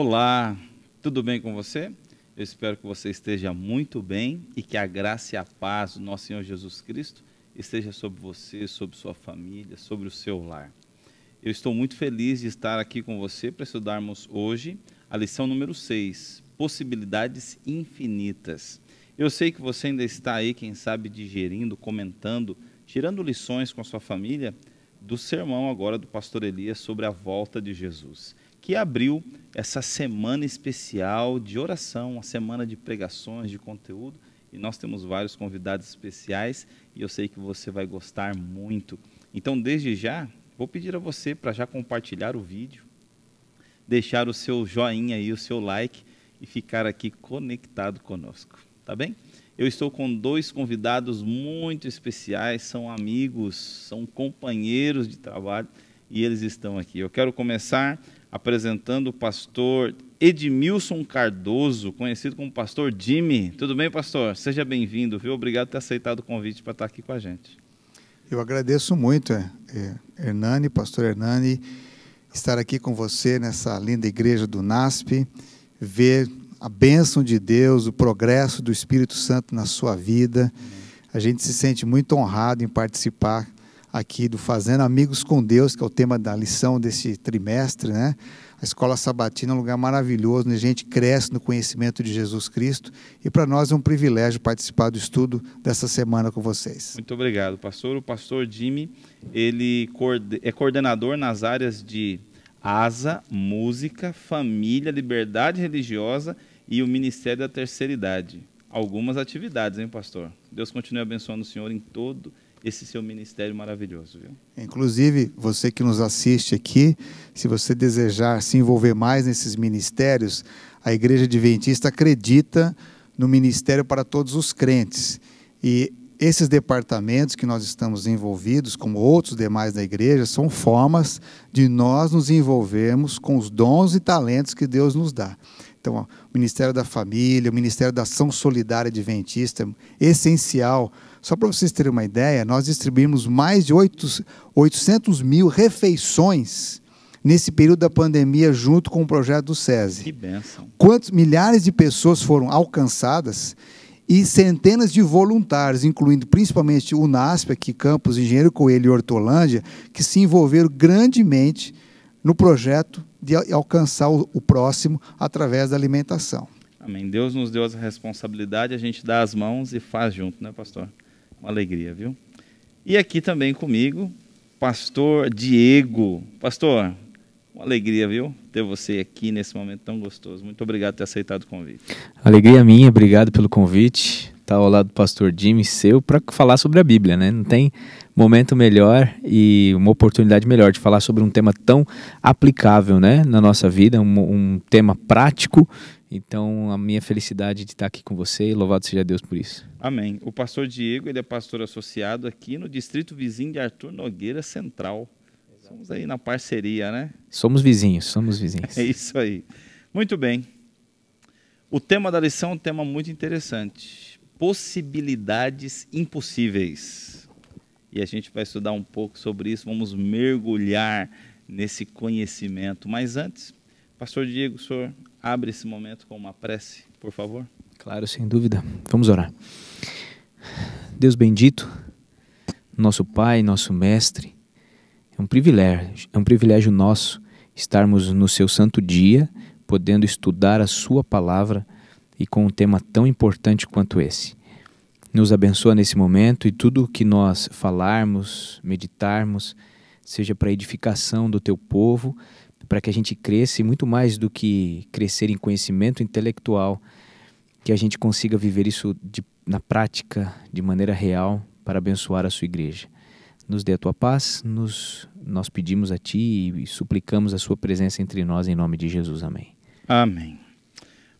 Olá, tudo bem com você? Eu espero que você esteja muito bem e que a graça e a paz do nosso Senhor Jesus Cristo esteja sobre você, sobre sua família, sobre o seu lar. Eu estou muito feliz de estar aqui com você para estudarmos hoje a lição número 6, possibilidades infinitas. Eu sei que você ainda está aí, quem sabe, digerindo, comentando, tirando lições com a sua família do sermão agora do pastor Elias sobre a volta de Jesus que abriu essa semana especial de oração, uma semana de pregações, de conteúdo. E nós temos vários convidados especiais e eu sei que você vai gostar muito. Então, desde já, vou pedir a você para já compartilhar o vídeo, deixar o seu joinha e o seu like e ficar aqui conectado conosco, tá bem? Eu estou com dois convidados muito especiais, são amigos, são companheiros de trabalho e eles estão aqui. Eu quero começar apresentando o pastor Edmilson Cardoso, conhecido como pastor Jimmy. Tudo bem, pastor? Seja bem-vindo, viu? Obrigado por ter aceitado o convite para estar aqui com a gente. Eu agradeço muito, é, é, Hernani, pastor Hernani, estar aqui com você nessa linda igreja do NASP, ver a bênção de Deus, o progresso do Espírito Santo na sua vida. A gente se sente muito honrado em participar aqui do Fazendo Amigos com Deus, que é o tema da lição desse trimestre, né? A escola sabatina é um lugar maravilhoso, onde a gente cresce no conhecimento de Jesus Cristo. E para nós é um privilégio participar do estudo dessa semana com vocês. Muito obrigado, pastor. O pastor Jimmy, ele é coordenador nas áreas de asa, música, família, liberdade religiosa e o Ministério da Terceira Idade. Algumas atividades, hein, pastor? Deus continue abençoando o senhor em todo o esse seu ministério maravilhoso. Viu? Inclusive, você que nos assiste aqui, se você desejar se envolver mais nesses ministérios, a Igreja Adventista acredita no ministério para todos os crentes. E esses departamentos que nós estamos envolvidos, como outros demais da igreja, são formas de nós nos envolvermos com os dons e talentos que Deus nos dá. Então, o Ministério da Família, o Ministério da Ação Solidária Adventista, é essencial só para vocês terem uma ideia, nós distribuímos mais de 800 mil refeições nesse período da pandemia junto com o projeto do SESI. Que benção. Quantos milhares de pessoas foram alcançadas e centenas de voluntários, incluindo principalmente o NASP, aqui Campos, Engenheiro Coelho e Hortolândia, que se envolveram grandemente no projeto de alcançar o próximo através da alimentação. Amém. Deus nos deu a responsabilidade, a gente dá as mãos e faz junto, né, pastor? Uma alegria, viu? E aqui também comigo, pastor Diego. Pastor, uma alegria, viu? Ter você aqui nesse momento tão gostoso. Muito obrigado por ter aceitado o convite. Alegria minha, obrigado pelo convite. tá ao lado do pastor Jimmy seu para falar sobre a Bíblia, né? Não tem momento melhor e uma oportunidade melhor de falar sobre um tema tão aplicável, né, na nossa vida, um, um tema prático então, a minha felicidade de estar aqui com você e louvado seja Deus por isso. Amém. O pastor Diego, ele é pastor associado aqui no distrito vizinho de Arthur Nogueira Central. Somos aí na parceria, né? Somos vizinhos, somos vizinhos. É isso aí. Muito bem. O tema da lição é um tema muito interessante. Possibilidades impossíveis. E a gente vai estudar um pouco sobre isso, vamos mergulhar nesse conhecimento. Mas antes, pastor Diego, o senhor abre esse momento com uma prece, por favor? Claro, sem dúvida. Vamos orar. Deus bendito, nosso Pai, nosso Mestre, é um privilégio, é um privilégio nosso estarmos no seu santo dia, podendo estudar a sua palavra e com um tema tão importante quanto esse. Nos abençoa nesse momento e tudo o que nós falarmos, meditarmos, seja para edificação do teu povo, para que a gente cresça e muito mais do que crescer em conhecimento intelectual, que a gente consiga viver isso de, na prática, de maneira real, para abençoar a sua igreja. Nos dê a tua paz, nos, nós pedimos a ti e suplicamos a sua presença entre nós em nome de Jesus. Amém. Amém.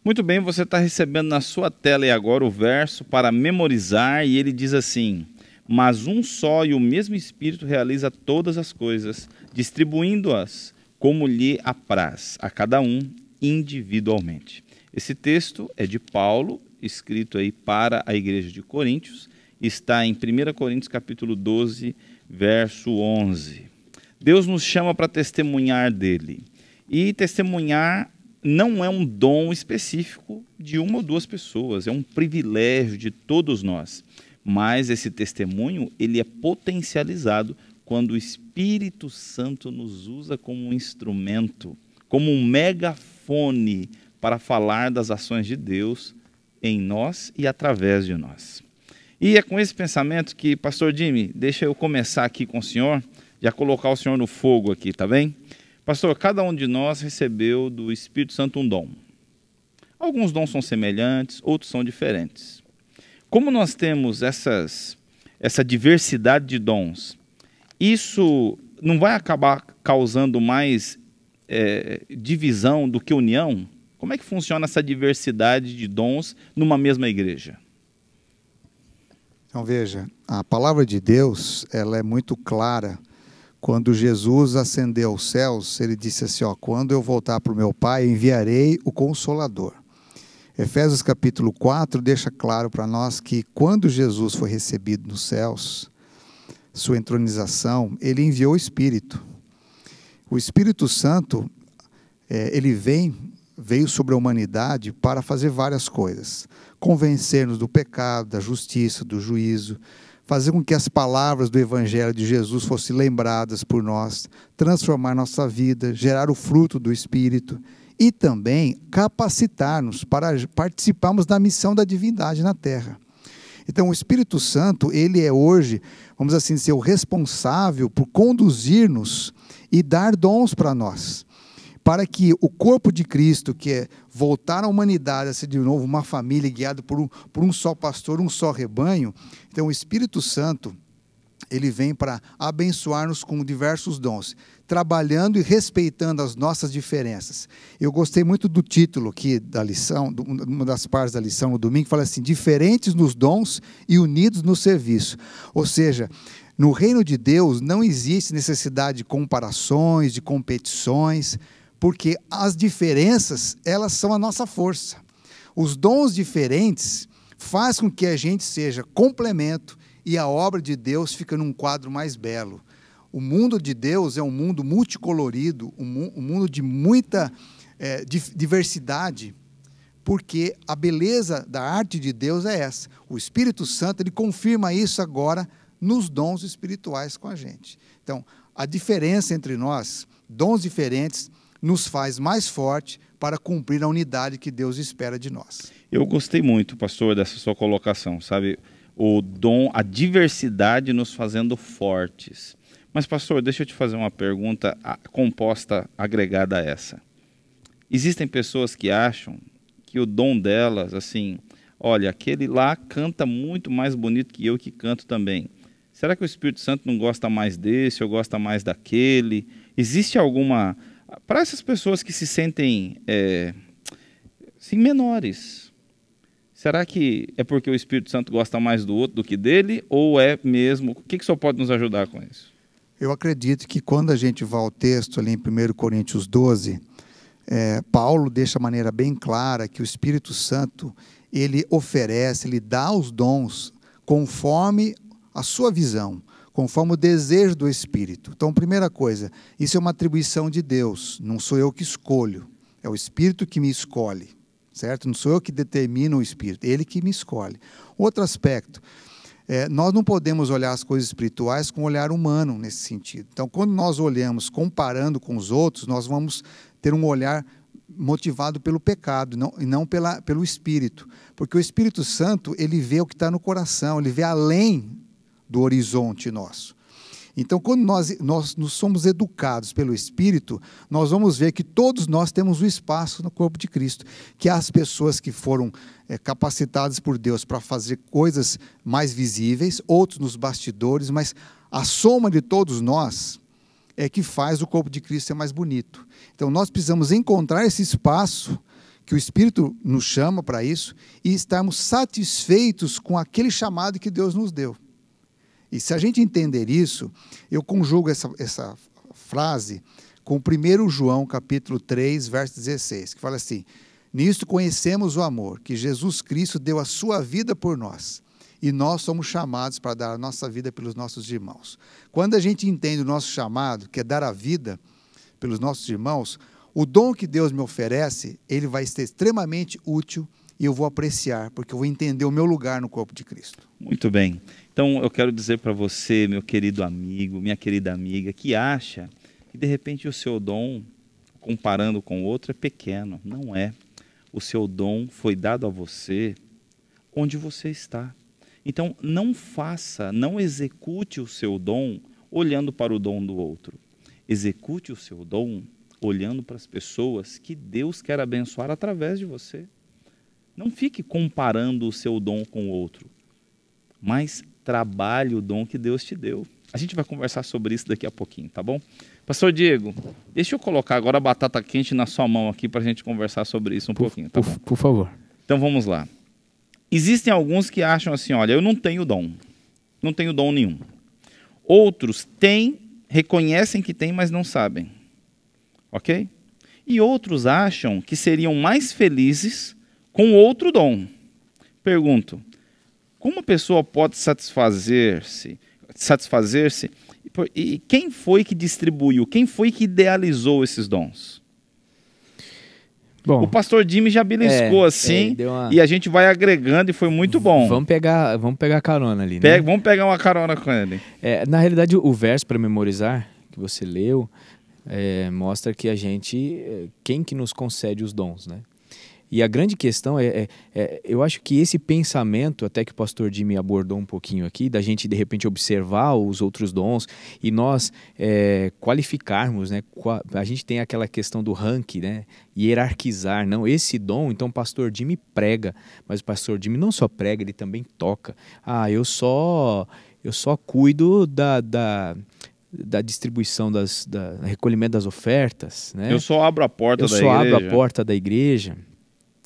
Muito bem, você está recebendo na sua tela e agora o verso para memorizar e ele diz assim: Mas um só e o mesmo Espírito realiza todas as coisas, distribuindo-as como lhe apraz a cada um individualmente. Esse texto é de Paulo, escrito aí para a igreja de Coríntios, está em 1 Coríntios capítulo 12, verso 11. Deus nos chama para testemunhar dele. E testemunhar não é um dom específico de uma ou duas pessoas, é um privilégio de todos nós. Mas esse testemunho, ele é potencializado quando o Espírito Santo nos usa como um instrumento, como um megafone para falar das ações de Deus em nós e através de nós. E é com esse pensamento que, Pastor Jimmy, deixa eu começar aqui com o senhor, já colocar o senhor no fogo aqui, tá bem? Pastor, cada um de nós recebeu do Espírito Santo um dom. Alguns dons são semelhantes, outros são diferentes. Como nós temos essas, essa diversidade de dons isso não vai acabar causando mais é, divisão do que união? Como é que funciona essa diversidade de dons numa mesma igreja? Então veja, a palavra de Deus ela é muito clara. Quando Jesus ascendeu aos céus, ele disse assim: ó, quando eu voltar para o meu Pai, enviarei o Consolador. Efésios capítulo 4 deixa claro para nós que quando Jesus foi recebido nos céus, sua entronização, ele enviou o Espírito. O Espírito Santo, é, ele vem, veio sobre a humanidade para fazer várias coisas: convencer-nos do pecado, da justiça, do juízo, fazer com que as palavras do Evangelho de Jesus fossem lembradas por nós, transformar nossa vida, gerar o fruto do Espírito e também capacitar-nos para participarmos da missão da divindade na Terra. Então, o Espírito Santo, ele é hoje, vamos assim dizer, o responsável por conduzir-nos e dar dons para nós. Para que o corpo de Cristo, que é voltar à humanidade a ser de novo uma família guiada por um, por um só pastor, um só rebanho, então o Espírito Santo, ele vem para abençoar-nos com diversos dons trabalhando e respeitando as nossas diferenças. Eu gostei muito do título aqui da lição, uma das partes da lição no domingo, que fala assim: diferentes nos dons e unidos no serviço. Ou seja, no reino de Deus não existe necessidade de comparações, de competições, porque as diferenças, elas são a nossa força. Os dons diferentes faz com que a gente seja complemento e a obra de Deus fica num quadro mais belo. O mundo de Deus é um mundo multicolorido, um, mu um mundo de muita é, diversidade, porque a beleza da arte de Deus é essa. O Espírito Santo ele confirma isso agora nos dons espirituais com a gente. Então, a diferença entre nós, dons diferentes, nos faz mais forte para cumprir a unidade que Deus espera de nós. Eu gostei muito, pastor, dessa sua colocação, sabe? O dom, a diversidade nos fazendo fortes. Mas, pastor, deixa eu te fazer uma pergunta ah, composta, agregada a essa. Existem pessoas que acham que o dom delas, assim, olha, aquele lá canta muito mais bonito que eu que canto também. Será que o Espírito Santo não gosta mais desse ou gosta mais daquele? Existe alguma. Para essas pessoas que se sentem é, assim, menores, será que é porque o Espírito Santo gosta mais do outro do que dele? Ou é mesmo. O que, que só pode nos ajudar com isso? Eu acredito que quando a gente vai ao texto ali em 1 Coríntios 12, é, Paulo deixa de maneira bem clara que o Espírito Santo ele oferece, ele dá os dons conforme a sua visão, conforme o desejo do Espírito. Então, primeira coisa, isso é uma atribuição de Deus, não sou eu que escolho, é o Espírito que me escolhe, certo? Não sou eu que determino o Espírito, ele que me escolhe. Outro aspecto, é, nós não podemos olhar as coisas espirituais com um olhar humano nesse sentido. Então, quando nós olhamos comparando com os outros, nós vamos ter um olhar motivado pelo pecado não, e não pela, pelo Espírito. Porque o Espírito Santo, ele vê o que está no coração, ele vê além do horizonte nosso. Então, quando nós, nós nos somos educados pelo Espírito, nós vamos ver que todos nós temos o um espaço no corpo de Cristo, que as pessoas que foram é, capacitadas por Deus para fazer coisas mais visíveis, outros nos bastidores, mas a soma de todos nós é que faz o corpo de Cristo ser mais bonito. Então, nós precisamos encontrar esse espaço que o Espírito nos chama para isso e estarmos satisfeitos com aquele chamado que Deus nos deu. E se a gente entender isso, eu conjugo essa, essa frase com 1 João capítulo 3, verso 16, que fala assim: Nisto conhecemos o amor, que Jesus Cristo deu a sua vida por nós. E nós somos chamados para dar a nossa vida pelos nossos irmãos. Quando a gente entende o nosso chamado, que é dar a vida pelos nossos irmãos, o dom que Deus me oferece, ele vai ser extremamente útil e eu vou apreciar, porque eu vou entender o meu lugar no corpo de Cristo. Muito bem. Então eu quero dizer para você, meu querido amigo, minha querida amiga, que acha que de repente o seu dom, comparando com o outro, é pequeno. Não é. O seu dom foi dado a você onde você está. Então não faça, não execute o seu dom olhando para o dom do outro. Execute o seu dom olhando para as pessoas que Deus quer abençoar através de você. Não fique comparando o seu dom com o outro, mas trabalhe o dom que Deus te deu. A gente vai conversar sobre isso daqui a pouquinho, tá bom? Pastor Diego, deixa eu colocar agora a batata quente na sua mão aqui para a gente conversar sobre isso um por, pouquinho, tá por, bom? Por favor. Então vamos lá. Existem alguns que acham assim, olha, eu não tenho dom, não tenho dom nenhum. Outros têm, reconhecem que têm, mas não sabem, ok? E outros acham que seriam mais felizes com outro dom. Pergunto, como a pessoa pode satisfazer-se? Satisfazer-se? E quem foi que distribuiu? Quem foi que idealizou esses dons? Bom, o pastor Jimmy já beliscou é, assim é, uma... e a gente vai agregando e foi muito bom. Vamos pegar, vamos pegar carona ali, né? Pega, vamos pegar uma carona com ele. É, na realidade, o verso para memorizar que você leu é, mostra que a gente, é, quem que nos concede os dons, né? E a grande questão é, é, é, eu acho que esse pensamento, até que o pastor Jimmy abordou um pouquinho aqui, da gente de repente observar os outros dons e nós é, qualificarmos, né? A gente tem aquela questão do ranking, né? Hierarquizar, não, esse dom, então o pastor Jimmy prega, mas o pastor Jimmy não só prega, ele também toca. Ah, eu só, eu só cuido da, da da distribuição das da recolhimento das ofertas, né? Eu só abro a porta eu da igreja. Eu só abro a porta da igreja.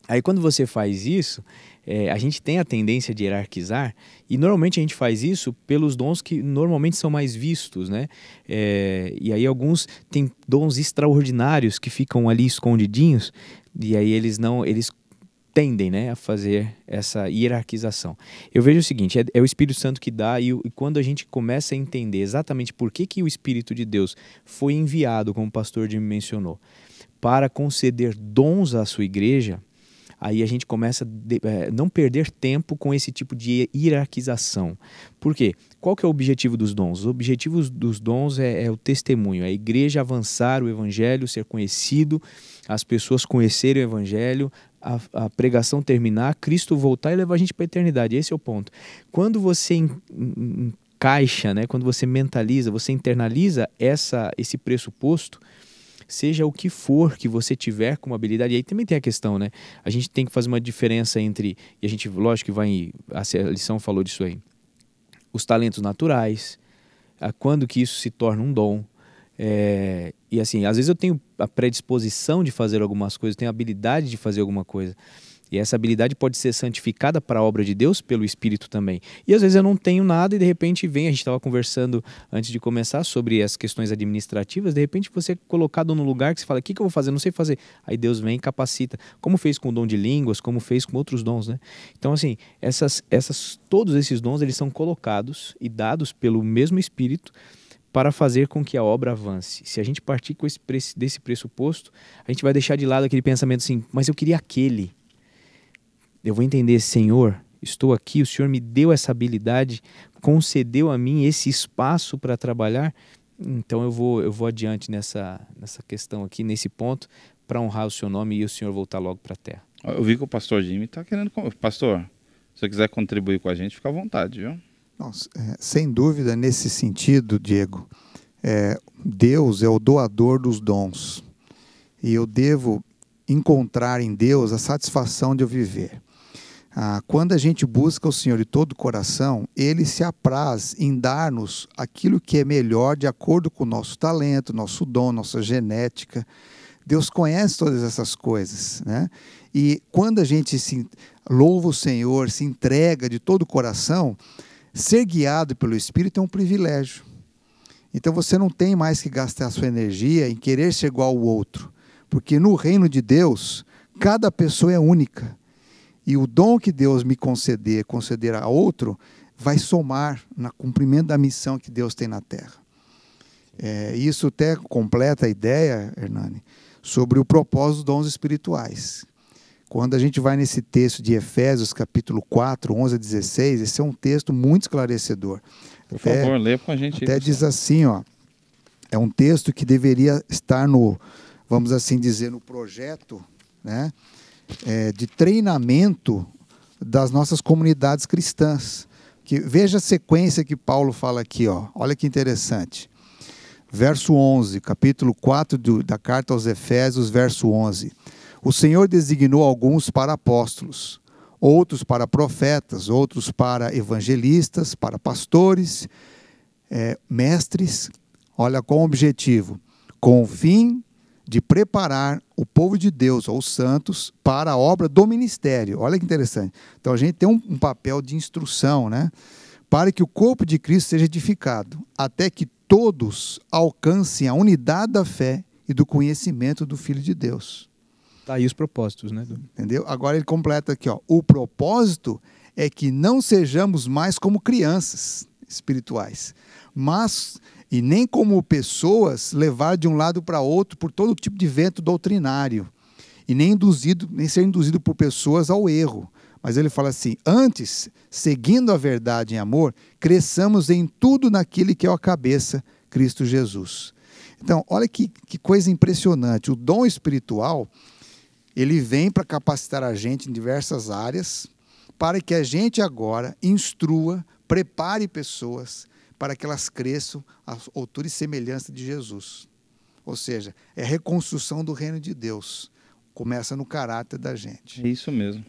Aí quando você faz isso, é, a gente tem a tendência de hierarquizar e normalmente a gente faz isso pelos dons que normalmente são mais vistos, né? É, e aí alguns têm dons extraordinários que ficam ali escondidinhos e aí eles não, eles tendem, né, a fazer essa hierarquização. Eu vejo o seguinte, é, é o Espírito Santo que dá e, e quando a gente começa a entender exatamente por que que o Espírito de Deus foi enviado, como o pastor Jim mencionou, para conceder dons à sua igreja aí a gente começa a é, não perder tempo com esse tipo de hierarquização. Por quê? Qual que é o objetivo dos dons? O objetivo dos dons é, é o testemunho, é a igreja avançar o evangelho, ser conhecido, as pessoas conhecerem o evangelho, a, a, pregação terminar, Cristo voltar e levar a gente para a eternidade. Esse é o ponto. Quando você encaixa, né, quando você mentaliza, você internaliza essa, esse pressuposto, seja o que for que você tiver como habilidade. E aí também tem a questão, né? A gente tem que fazer uma diferença entre. E a gente, lógico que vai. A lição falou disso aí. Os talentos naturais, quando que isso se torna um dom é, e assim, às vezes eu tenho a predisposição de fazer algumas coisas, tenho a habilidade de fazer alguma coisa. E essa habilidade pode ser santificada para a obra de Deus pelo Espírito também. E às vezes eu não tenho nada e de repente vem, a gente estava conversando antes de começar sobre as questões administrativas, de repente você é colocado num lugar que você fala, o que, que eu vou fazer? Não sei fazer. Aí Deus vem e capacita. Como fez com o dom de línguas, como fez com outros dons, né? Então assim, essas, essas, todos esses dons, eles são colocados e dados pelo mesmo Espírito, para fazer com que a obra avance. Se a gente partir com esse desse pressuposto, a gente vai deixar de lado aquele pensamento assim, mas eu queria aquele. Eu vou entender, Senhor, estou aqui, o Senhor me deu essa habilidade, concedeu a mim esse espaço para trabalhar, então eu vou, eu vou adiante nessa, nessa questão aqui, nesse ponto, para honrar o seu nome e o Senhor voltar logo para a terra. Eu vi que o pastor Jimmy está querendo. Pastor, se você quiser contribuir com a gente, fica à vontade, viu? É, sem dúvida, nesse sentido, Diego, é, Deus é o doador dos dons. E eu devo encontrar em Deus a satisfação de eu viver. Ah, quando a gente busca o Senhor de todo o coração, Ele se apraz em dar-nos aquilo que é melhor de acordo com o nosso talento, nosso dom, nossa genética. Deus conhece todas essas coisas, né? E quando a gente se louva o Senhor, se entrega de todo o coração, Ser guiado pelo Espírito é um privilégio. Então você não tem mais que gastar a sua energia em querer ser igual ao outro, porque no reino de Deus, cada pessoa é única. E o dom que Deus me conceder, conceder a outro, vai somar no cumprimento da missão que Deus tem na terra. É, isso até completa a ideia, Hernani, sobre o propósito dos dons espirituais, quando a gente vai nesse texto de Efésios, capítulo 4, 11 a 16, esse é um texto muito esclarecedor. Por até, favor, é, lê com a gente. Até diz assim, ó, é um texto que deveria estar no, vamos assim dizer, no projeto né, é, de treinamento das nossas comunidades cristãs. Que, veja a sequência que Paulo fala aqui, ó, olha que interessante. Verso 11, capítulo 4 do, da carta aos Efésios, verso 11. O Senhor designou alguns para apóstolos, outros para profetas, outros para evangelistas, para pastores, é, mestres. Olha, com objetivo, com o fim de preparar o povo de Deus, ou os santos, para a obra do ministério. Olha que interessante. Então a gente tem um, um papel de instrução, né? Para que o corpo de Cristo seja edificado, até que todos alcancem a unidade da fé e do conhecimento do Filho de Deus Tá aí os propósitos, né? Entendeu? Agora ele completa aqui, ó. O propósito é que não sejamos mais como crianças espirituais, mas e nem como pessoas levar de um lado para outro por todo tipo de vento doutrinário e nem induzido, nem ser induzido por pessoas ao erro. Mas ele fala assim: antes, seguindo a verdade em amor, cresçamos em tudo naquele que é a cabeça, Cristo Jesus. Então, olha que, que coisa impressionante. O dom espiritual ele vem para capacitar a gente em diversas áreas, para que a gente agora instrua, prepare pessoas para que elas cresçam à altura e semelhança de Jesus. Ou seja, é a reconstrução do reino de Deus. Começa no caráter da gente. É isso mesmo.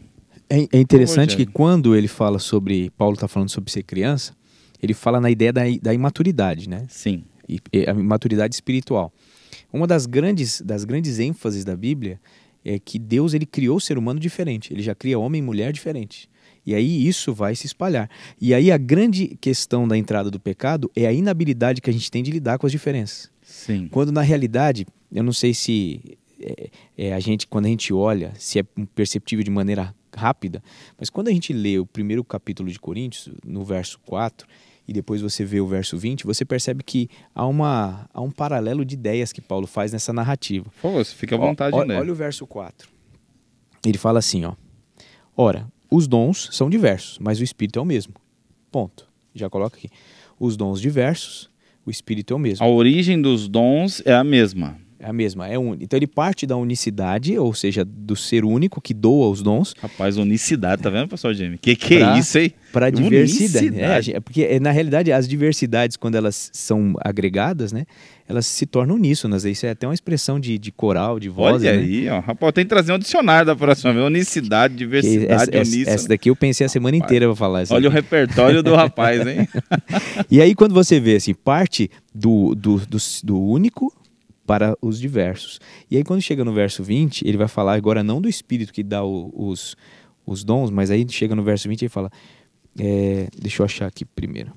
É, é interessante que quando ele fala sobre. Paulo está falando sobre ser criança, ele fala na ideia da, da imaturidade, né? Sim. E, e, a imaturidade espiritual. Uma das grandes, das grandes ênfases da Bíblia é que Deus ele criou o ser humano diferente, ele já cria homem e mulher diferente. E aí isso vai se espalhar. E aí a grande questão da entrada do pecado é a inabilidade que a gente tem de lidar com as diferenças. Sim. Quando na realidade, eu não sei se é, é, a gente quando a gente olha, se é perceptível de maneira rápida, mas quando a gente lê o primeiro capítulo de Coríntios, no verso 4, e depois você vê o verso 20, você percebe que há, uma, há um paralelo de ideias que Paulo faz nessa narrativa. Pô, você fica à vontade, ó, né? Olha o verso 4. Ele fala assim, ó. Ora, os dons são diversos, mas o Espírito é o mesmo. Ponto. Já coloca aqui. Os dons diversos, o Espírito é o mesmo. A origem dos dons é a mesma. É a mesma, é Um... Então ele parte da unicidade, ou seja, do ser único que doa os dons. Rapaz, unicidade, tá vendo, pessoal, Jamie? Que que é pra, é isso, aí Para diversidade. É, porque, eh, na realidade, as diversidades, quando elas são agregadas, né? Elas se tornam uníssonas. Isso é até uma expressão de, de coral, de voz. Olha né? aí, ó. Rapaz, tem que trazer um dicionário da próxima vez. Unicidade, diversidade, essa, uníssona. Essa, daqui eu pensei a semana rapaz, inteira pra falar. olha aqui. o repertório do rapaz, hein? e aí, quando você vê, assim, parte do, do, do, do único para os diversos. E aí, quando chega no verso 20, ele vai falar agora não do Espírito que dá o, os, os dons, mas aí chega no verso 20 e fala. É, deixa eu achar aqui primeiro.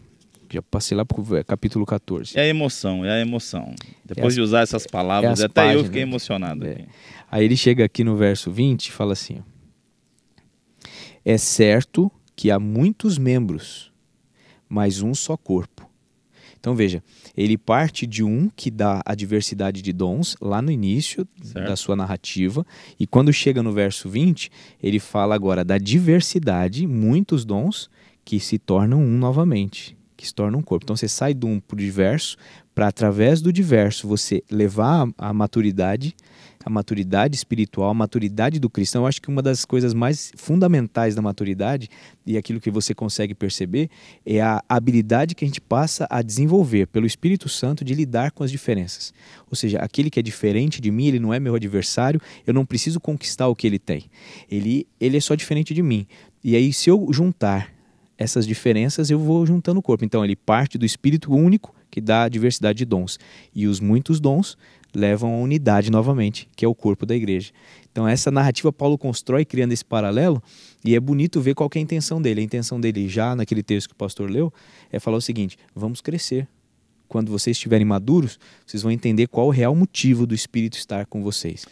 Já passei lá o capítulo 14. É a emoção, é a emoção. Depois é as, de usar essas é palavras, é até páginas, eu fiquei emocionado. É. Aí ele chega aqui no verso 20 e fala assim: ó, É certo que há muitos membros, mas um só corpo. Então veja, ele parte de um que dá a diversidade de dons lá no início certo. da sua narrativa, e quando chega no verso 20, ele fala agora da diversidade, muitos dons que se tornam um novamente, que se tornam um corpo. Então você sai do um para o diverso, para através do diverso você levar a maturidade a maturidade espiritual, a maturidade do cristão, eu acho que uma das coisas mais fundamentais da maturidade e aquilo que você consegue perceber é a habilidade que a gente passa a desenvolver pelo Espírito Santo de lidar com as diferenças. Ou seja, aquele que é diferente de mim, ele não é meu adversário, eu não preciso conquistar o que ele tem. Ele, ele é só diferente de mim. E aí, se eu juntar essas diferenças, eu vou juntando o corpo. Então, ele parte do Espírito único que dá a diversidade de dons. E os muitos dons levam à unidade novamente, que é o corpo da igreja. Então essa narrativa Paulo constrói criando esse paralelo e é bonito ver qual é a intenção dele. A intenção dele já naquele texto que o pastor leu é falar o seguinte: vamos crescer. Quando vocês estiverem maduros, vocês vão entender qual o real motivo do Espírito estar com vocês.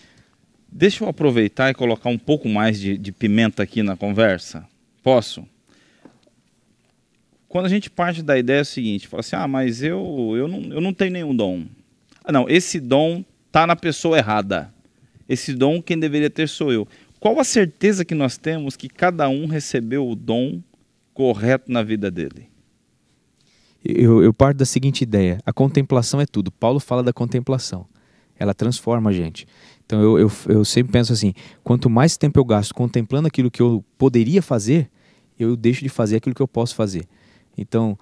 Deixa eu aproveitar e colocar um pouco mais de, de pimenta aqui na conversa. Posso? Quando a gente parte da ideia é o seguinte, fala assim, ah, mas eu, eu, não, eu não tenho nenhum dom ah, não, esse dom tá na pessoa errada. Esse dom quem deveria ter sou eu. Qual a certeza que nós temos que cada um recebeu o dom correto na vida dele? Eu, eu parto da seguinte ideia: a contemplação é tudo. Paulo fala da contemplação. Ela transforma a gente. Então eu, eu, eu sempre penso assim: quanto mais tempo eu gasto contemplando aquilo que eu poderia fazer, eu deixo de fazer aquilo que eu posso fazer. Então,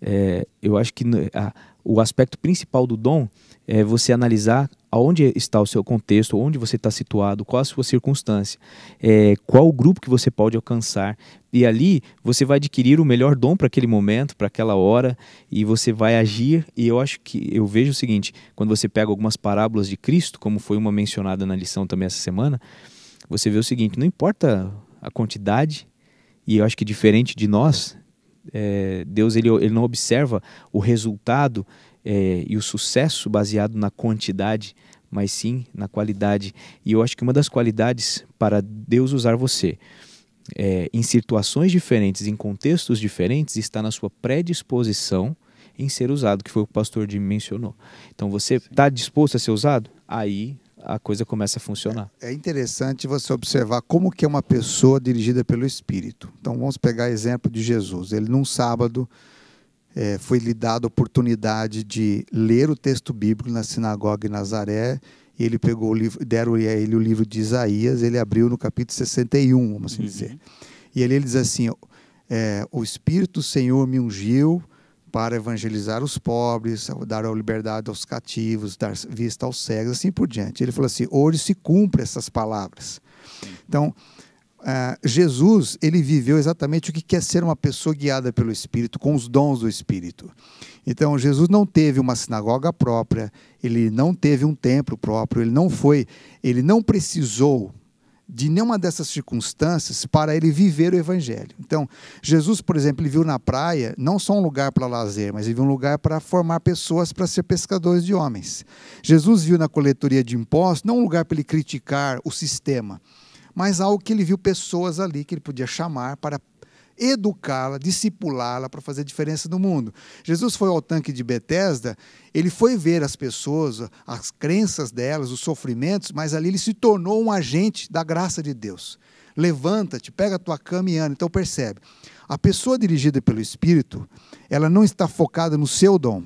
é, eu acho que a, o aspecto principal do dom é você analisar aonde está o seu contexto, onde você está situado, qual a sua circunstância, é, qual o grupo que você pode alcançar. E ali você vai adquirir o melhor dom para aquele momento, para aquela hora, e você vai agir. E eu acho que eu vejo o seguinte: quando você pega algumas parábolas de Cristo, como foi uma mencionada na lição também essa semana, você vê o seguinte: não importa a quantidade, e eu acho que diferente de nós, é, Deus ele, ele não observa o resultado é, e o sucesso baseado na quantidade, mas sim na qualidade. E eu acho que uma das qualidades para Deus usar você é, em situações diferentes, em contextos diferentes, está na sua predisposição em ser usado, que foi o que o pastor Jim mencionou. Então você está disposto a ser usado? Aí a coisa começa a funcionar. É, é, interessante você observar como que é uma pessoa dirigida pelo Espírito. Então vamos pegar o exemplo de Jesus. Ele num sábado é, foi lhe dada a oportunidade de ler o texto bíblico na sinagoga de Nazaré. E ele pegou o livro, deram a ele o livro de Isaías, ele abriu no capítulo 61, vamos assim uhum. dizer. E ele, ele diz assim: é, O Espírito do Senhor me ungiu para evangelizar os pobres, dar a liberdade aos cativos, dar vista aos cegos, assim por diante. Ele falou assim: Hoje se cumpre essas palavras. Uhum. Então, ah, Jesus ele viveu exatamente o que quer ser uma pessoa guiada pelo Espírito, com os dons do Espírito. Então, Jesus não teve uma sinagoga própria, ele não teve um templo próprio, ele não foi, ele não precisou de nenhuma dessas circunstâncias para ele viver o evangelho. Então, Jesus, por exemplo, ele viu na praia não só um lugar para lazer, mas ele viu um lugar para formar pessoas para ser pescadores de homens. Jesus viu na coletoria de impostos não um lugar para ele criticar o sistema, mas algo que ele viu pessoas ali que ele podia chamar para educá-la, discipulá-la para fazer diferença no mundo. Jesus foi ao tanque de Betesda, ele foi ver as pessoas, as crenças delas, os sofrimentos, mas ali ele se tornou um agente da graça de Deus. Levanta-te, pega a tua cama e anda. Então percebe, a pessoa dirigida pelo Espírito, ela não está focada no seu dom.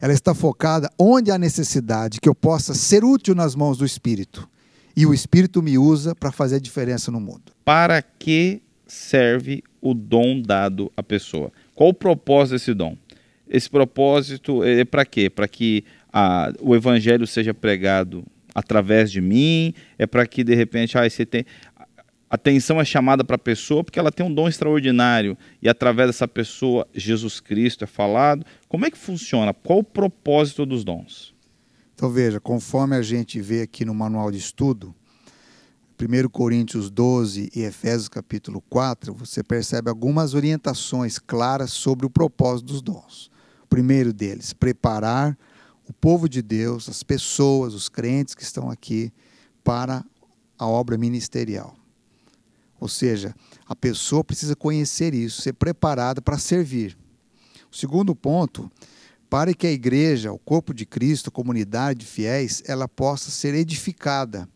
Ela está focada onde há necessidade que eu possa ser útil nas mãos do Espírito e o Espírito me usa para fazer a diferença no mundo. Para que serve o dom dado à pessoa? Qual o propósito desse dom? Esse propósito é, é para quê? Para que a, o evangelho seja pregado através de mim? É para que de repente, ah, você tem atenção é chamada para a pessoa porque ela tem um dom extraordinário e através dessa pessoa Jesus Cristo é falado. Como é que funciona? Qual o propósito dos dons? Então veja, conforme a gente vê aqui no manual de estudo, 1 Coríntios 12 e Efésios capítulo 4, você percebe algumas orientações claras sobre o propósito dos dons. O primeiro deles, preparar o povo de Deus, as pessoas, os crentes que estão aqui para a obra ministerial. Ou seja, a pessoa precisa conhecer isso, ser preparada para servir. O segundo ponto para que a igreja, o corpo de Cristo, a comunidade de fiéis, ela possa ser edificada.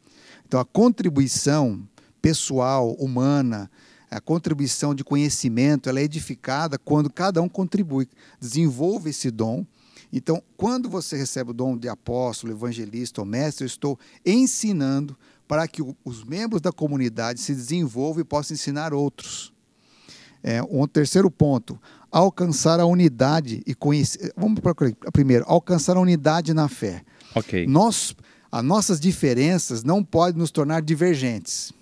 Então, a contribuição pessoal, humana, a contribuição de conhecimento, ela é edificada quando cada um contribui, desenvolve esse dom. Então, quando você recebe o dom de apóstolo, evangelista ou mestre, eu estou ensinando para que os membros da comunidade se desenvolvam e possam ensinar outros. É, um terceiro ponto, alcançar a unidade e conhecer. Vamos procurar primeiro, alcançar a unidade na fé. Ok. Nós, as nossas diferenças não podem nos tornar divergentes.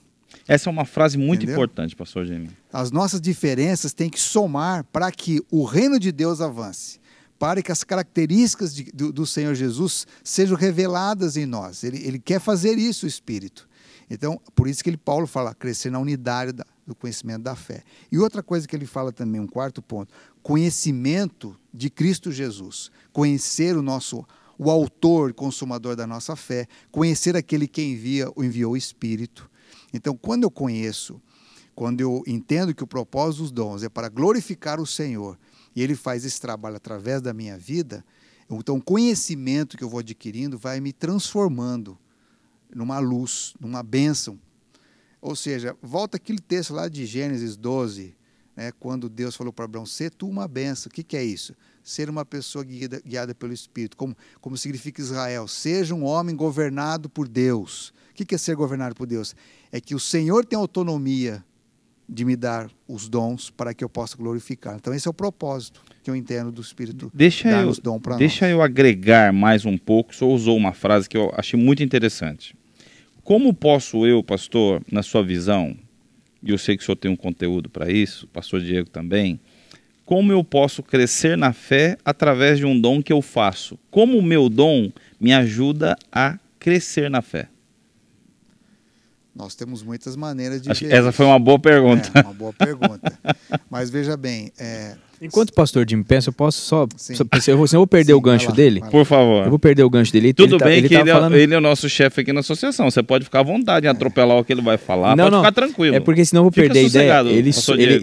Essa é uma frase muito Entendeu? importante, pastor Jimmy. As nossas diferenças têm que somar para que o reino de Deus avance, para que as características de, do, do, Senhor Jesus sejam reveladas em nós. Ele, ele quer fazer isso, o Espírito. Então, por isso que ele, Paulo fala, crescer na unidade da, do conhecimento da fé. E outra coisa que ele fala também, um quarto ponto, conhecimento de Cristo Jesus, conhecer o nosso o autor consumador da nossa fé, conhecer aquele que envia, o enviou o Espírito. Então, quando eu conheço, quando eu entendo que o propósito dos dons é para glorificar o Senhor, e ele faz esse trabalho através da minha vida, então o conhecimento que eu vou adquirindo vai me transformando numa luz, numa bênção ou seja, volta aquele texto lá de Gênesis 12, né, quando Deus falou para Abraão, ser tu uma benção. O que, que é isso? Ser uma pessoa guiada, guiada pelo Espírito, como, como significa Israel. Seja um homem governado por Deus. O que, que é ser governado por Deus? É que o Senhor tem autonomia de me dar os dons para que eu possa glorificar. Então esse é o propósito que eu entendo do Espírito deixa dar eu, os dons para nós. Deixa eu agregar mais um pouco. senhor usou uma frase que eu achei muito interessante. Como posso eu, pastor, na sua visão, e eu sei que o senhor tem um conteúdo para isso, pastor Diego também, como eu posso crescer na fé através de um dom que eu faço? Como o meu dom me ajuda a crescer na fé? Nós temos muitas maneiras de. ver. Essa foi uma boa pergunta. É, uma boa pergunta. Mas veja bem. É... Enquanto pastor Jim pensa, eu posso só. Sim. eu vou, senão eu vou perder Sim, o gancho lá, dele. Por favor. Eu vou perder o gancho dele. Tudo tá, ele bem tá, que ele, é, falando... é, ele, é, o nosso chefe aqui na associação. Você pode ficar à vontade em é. atropelar o que ele vai falar. Não, pode não. ficar tranquilo. É porque senão eu vou Fica perder a ideia. Ele,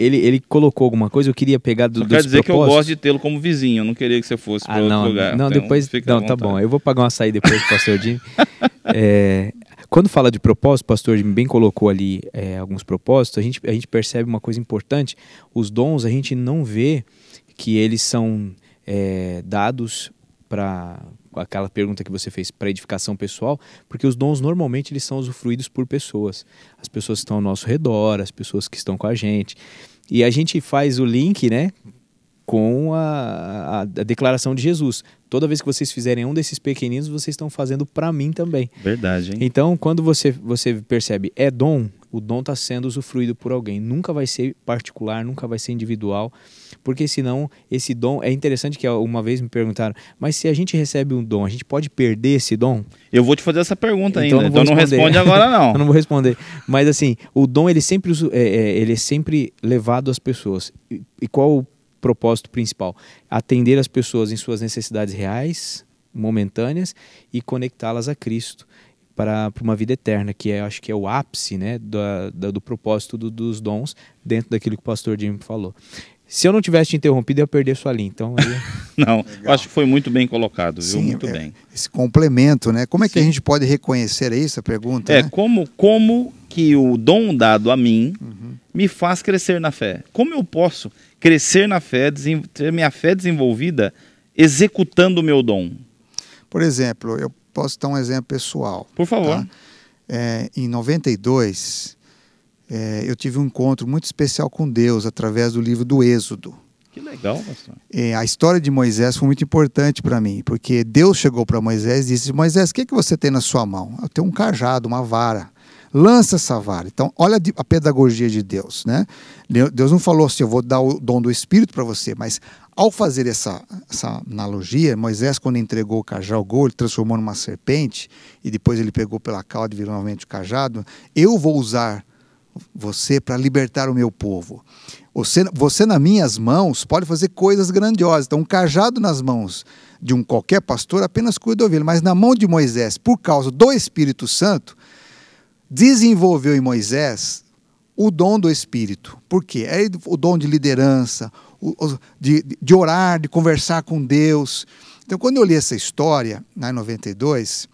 ele, ele, colocou alguma coisa, eu queria pegar do. Só quer dizer propósitos. que eu gosto de tê-lo como vizinho. Eu não queria que você fosse ah, para outro lugar. Não, então, depois. Não, tá bom. Eu vou pagar uma saída depois do pastor Jim. é, quando fala de propósito, o pastor bem colocou ali é, alguns propósitos, a gente, a gente percebe uma coisa importante: os dons a gente não vê que eles são é, dados para aquela pergunta que você fez para edificação pessoal, porque os dons normalmente eles são usufruídos por pessoas, as pessoas que estão ao nosso redor, as pessoas que estão com a gente. E a gente faz o link, né? com a, a, a, declaração de Jesus. Toda vez que vocês fizerem um desses pequeninos, vocês estão fazendo para mim também. Verdade, hein? Então, quando você, você percebe, é dom, o dom está sendo usufruído por alguém. Nunca vai ser particular, nunca vai ser individual, porque senão esse dom. É interessante que uma vez me perguntaram, mas se a gente recebe um dom, a gente pode perder esse dom? Eu vou te fazer essa pergunta então ainda, não então não responde agora não. eu não vou responder. Mas assim, o dom ele sempre, é, é, ele é sempre levado às pessoas. E qual propósito principal: atender as pessoas em suas necessidades reais, momentâneas e conectá-las a Cristo para, para uma vida eterna, que é, acho que é o ápice né, do, do, do propósito do, dos dons dentro daquilo que o pastor Jim falou. Se eu não tivesse te interrompido, eu ia perder sua linha. Então, eu... não, Legal. acho que foi muito bem colocado, Sim, viu? muito é, bem. Esse complemento, né? Como é Sim. que a gente pode reconhecer isso, a pergunta? É né? como, como que o dom dado a mim uhum. me faz crescer na fé? Como eu posso crescer na fé, ter minha fé desenvolvida executando o meu dom? Por exemplo, eu posso dar um exemplo pessoal. Por favor. Tá? É, em 92, é, eu tive um encontro muito especial com Deus através do livro do Êxodo. Que legal, pastor. É, a história de Moisés foi muito importante para mim, porque Deus chegou para Moisés e disse: Moisés, o que, que você tem na sua mão? Eu tenho um cajado, uma vara lança essa vara. Então, olha a pedagogia de Deus, né? Deus não falou assim, eu vou dar o dom do Espírito para você, mas ao fazer essa, essa analogia, Moisés, quando entregou o cajado, ele transformou numa serpente, e depois ele pegou pela cauda e virou novamente o cajado, eu vou usar você para libertar o meu povo. Você, você nas minhas mãos pode fazer coisas grandiosas. Então, um cajado nas mãos de um qualquer pastor apenas cuida da ovelha, mas na mão de Moisés, por causa do Espírito Santo, desenvolveu em Moisés o dom do Espírito. Por quê? É o dom de liderança, de, de orar, de conversar com Deus. Então, quando eu li essa história, na né, 92,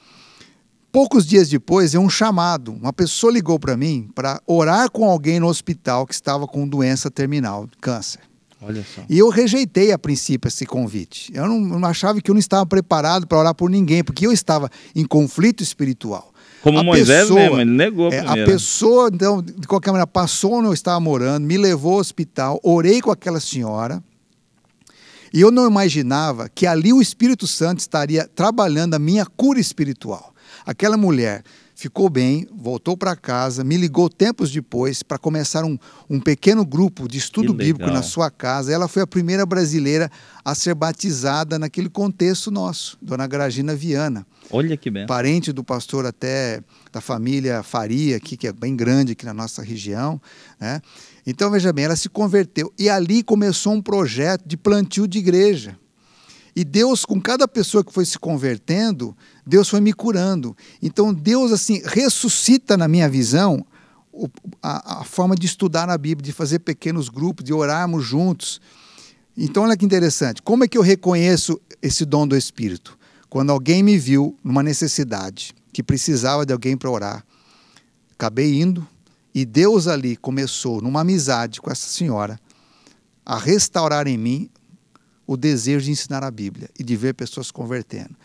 poucos dias depois, é um chamado. Uma pessoa ligou para mim para orar com alguém no hospital que estava com doença terminal, câncer. Olha só. E eu rejeitei a princípio esse convite. Eu não, não achava que eu não estava preparado para orar por ninguém, porque eu estava em conflito espiritual. Como a Moisés pessoa, mesmo, ele negou é, A pessoa, então, de qualquer maneira, passou onde eu estava morando, me levou ao hospital, orei com aquela senhora. E eu não imaginava que ali o Espírito Santo estaria trabalhando a minha cura espiritual. Aquela mulher ficou bem, voltou para casa, me ligou tempos depois para começar um, um pequeno grupo de estudo bíblico na sua casa. Ela foi a primeira brasileira a ser batizada naquele contexto nosso, Dona Gragina Viana. Olha que bem. Parente do pastor até da família Faria, aqui, que é bem grande aqui na nossa região. Né? Então, veja bem, ela se converteu. E ali começou um projeto de plantio de igreja. E Deus, com cada pessoa que foi se convertendo, Deus foi me curando. Então, Deus, assim, ressuscita na minha visão a, a forma de estudar a Bíblia, de fazer pequenos grupos, de orarmos juntos. Então, olha que interessante. Como é que eu reconheço esse dom do Espírito? Quando alguém me viu numa necessidade, que precisava de alguém para orar, acabei indo e Deus ali começou, numa amizade com essa senhora, a restaurar em mim o desejo de ensinar a Bíblia e de ver pessoas se convertendo.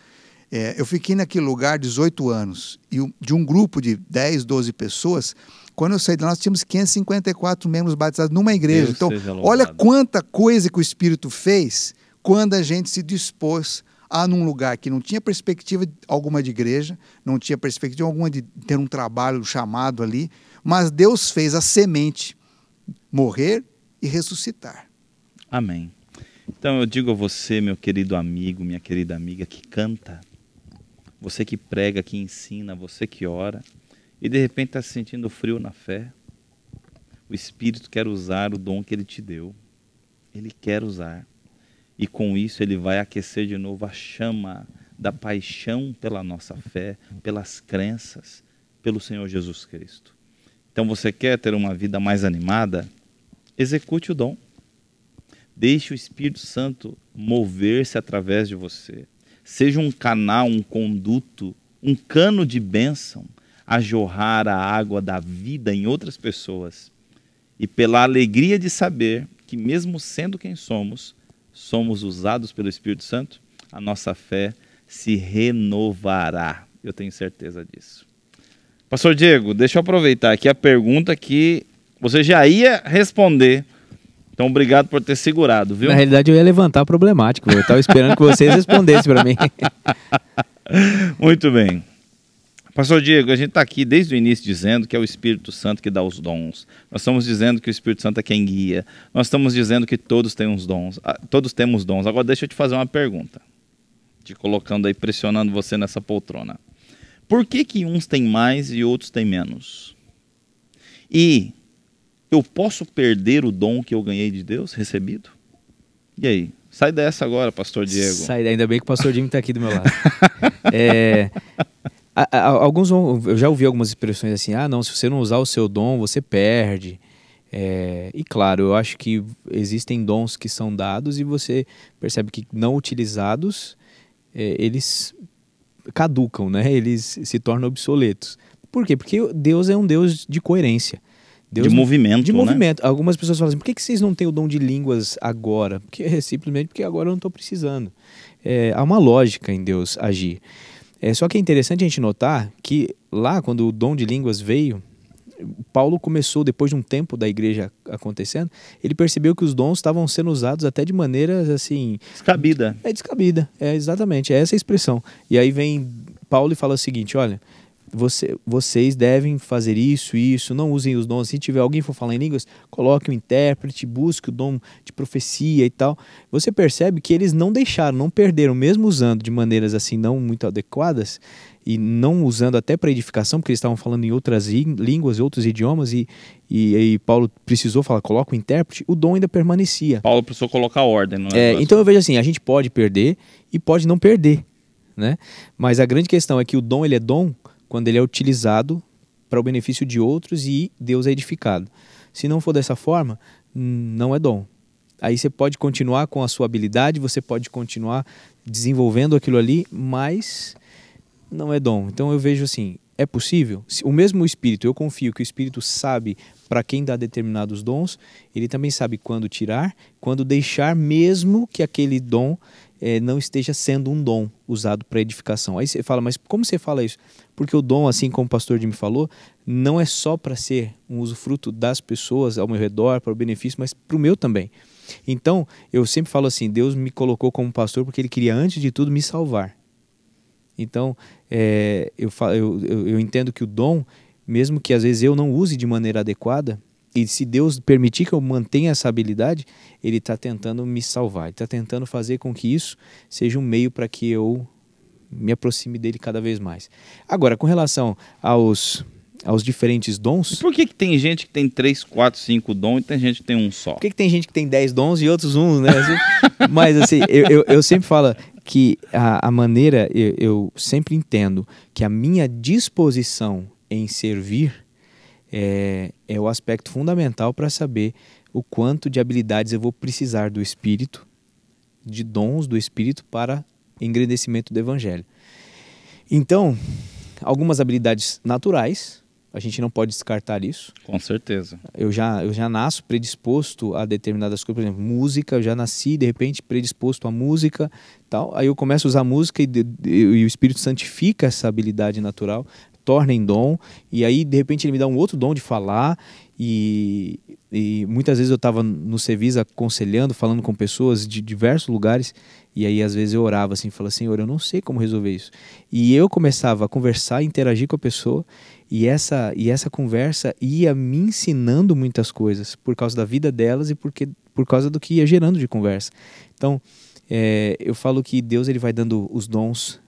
É, eu fiquei naquele lugar 18 anos, e de um grupo de 10, 12 pessoas, quando eu saí de lá, nós tínhamos 554 membros batizados numa igreja. Deus então, olha quanta coisa que o Espírito fez quando a gente se dispôs a, num lugar que não tinha perspectiva alguma de igreja, não tinha perspectiva alguma de ter um trabalho chamado ali, mas Deus fez a semente morrer e ressuscitar. Amém. Então eu digo a você, meu querido amigo, minha querida amiga que canta, você que prega, que ensina, você que ora, e de repente está se sentindo frio na fé, o Espírito quer usar o dom que ele te deu. Ele quer usar. E com isso ele vai aquecer de novo a chama da paixão pela nossa fé, pelas crenças, pelo Senhor Jesus Cristo. Então você quer ter uma vida mais animada? Execute o dom. Deixe o Espírito Santo mover-se através de você. Seja um canal, um conduto, um cano de bênção a jorrar a água da vida em outras pessoas. E pela alegria de saber que, mesmo sendo quem somos, somos usados pelo Espírito Santo, a nossa fé se renovará. Eu tenho certeza disso. Pastor Diego, deixa eu aproveitar aqui a pergunta que você já ia responder então, obrigado por ter segurado, viu? Na realidade, eu ia levantar problemático. Eu estava esperando que vocês respondessem para mim. Muito bem. Pastor Diego, a gente está aqui desde o início dizendo que é o Espírito Santo que dá os dons. Nós estamos dizendo que o Espírito Santo é quem guia. Nós estamos dizendo que todos têm uns dons. Ah, todos temos dons. Agora deixa eu te fazer uma pergunta. Te colocando aí, pressionando você nessa poltrona. Por que, que uns têm mais e outros têm menos? E eu posso perder o dom que eu ganhei de Deus, recebido? E aí? Sai dessa agora, pastor Diego. Sai, ainda bem que o pastor Diego está aqui do meu lado. é, a, a, alguns vão, eu já ouvi algumas expressões assim: ah, não, se você não usar o seu dom, você perde. É, e claro, eu acho que existem dons que são dados e você percebe que não utilizados, é, eles caducam, né? eles se tornam obsoletos. Por quê? Porque Deus é um Deus de coerência. Deus, de movimento, De né? movimento. Né? Algumas pessoas falam assim, por que, vocês não têm o dom de línguas agora? Porque, simplesmente porque agora eu não estou precisando. É, há uma lógica em Deus agir. É, só que é interessante a gente notar que lá, quando o dom de línguas veio, Paulo começou, depois de um tempo da igreja acontecendo, ele percebeu que os dons estavam sendo usados até de maneiras assim. Descabida. É descabida, é exatamente, é essa a expressão. E aí vem Paulo e fala o seguinte: olha, você, vocês devem fazer isso, isso, não usem os dons. Se tiver alguém for falar em línguas, coloque o um intérprete, busque o dom de profecia e tal. Você percebe que eles não deixaram, não perderam, mesmo usando de maneiras assim não muito adequadas e não usando até para edificação, porque eles estavam falando em outras línguas, outros idiomas e, e, e Paulo precisou falar, coloca o intérprete, o dom ainda permanecia. Paulo precisou colocar ordem, não é? é, é então eu vejo assim, a gente pode perder e pode não perder. Né? Mas a grande questão é que o dom ele é dom quando ele é utilizado para o benefício de outros e Deus é edificado. Se não for dessa forma, não é dom. Aí você pode continuar com a sua habilidade, você pode continuar desenvolvendo aquilo ali, mas não é dom. Então eu vejo assim, é possível? O mesmo Espírito, eu confio que o Espírito sabe para quem dá determinados dons, ele também sabe quando tirar, quando deixar mesmo que aquele dom é, não esteja sendo um dom usado para edificação. Aí você fala, mas como você fala isso? Porque o dom, assim como o pastor Jimmy falou, não é só para ser um usufruto das pessoas ao meu redor, para o benefício, mas para o meu também. Então, eu sempre falo assim: Deus me colocou como pastor porque Ele queria, antes de tudo, me salvar. Então, é, eu, eu, eu entendo que o dom, mesmo que às vezes eu não use de maneira adequada, e se Deus permitir que eu mantenha essa habilidade, Ele está tentando me salvar, Ele está tentando fazer com que isso seja um meio para que eu me aproxime dele cada vez mais. Agora, com relação aos aos diferentes dons. E por que, que tem gente que tem três, quatro, cinco dons e tem gente que tem um só? Por que, que tem gente que tem dez dons e outros uns, né? Assim, mas assim, eu, eu, eu, sempre falo que a, a maneira, eu, eu sempre entendo que a minha disposição em servir é, é o aspecto fundamental para saber o quanto de habilidades eu vou precisar do Espírito, de dons do Espírito para engrandecimento do Evangelho. Então, algumas habilidades naturais, a gente não pode descartar isso. Com certeza. Eu já, eu já nasço predisposto a determinadas coisas, por exemplo, música, eu já nasci de repente predisposto à música, tal. Aí eu começo a usar música e, e, e o Espírito santifica essa habilidade natural torna em dom, e aí de repente ele me dá um outro dom de falar, e, e muitas vezes eu estava no serviço aconselhando, falando com pessoas de diversos lugares, e aí às vezes eu orava assim, falava, Senhor, eu não sei como resolver isso. E eu começava a conversar, interagir com a pessoa, e essa, e essa conversa ia me ensinando muitas coisas, por causa da vida delas e porque, por causa do que ia gerando de conversa. Então, é, eu falo que Deus ele vai dando os dons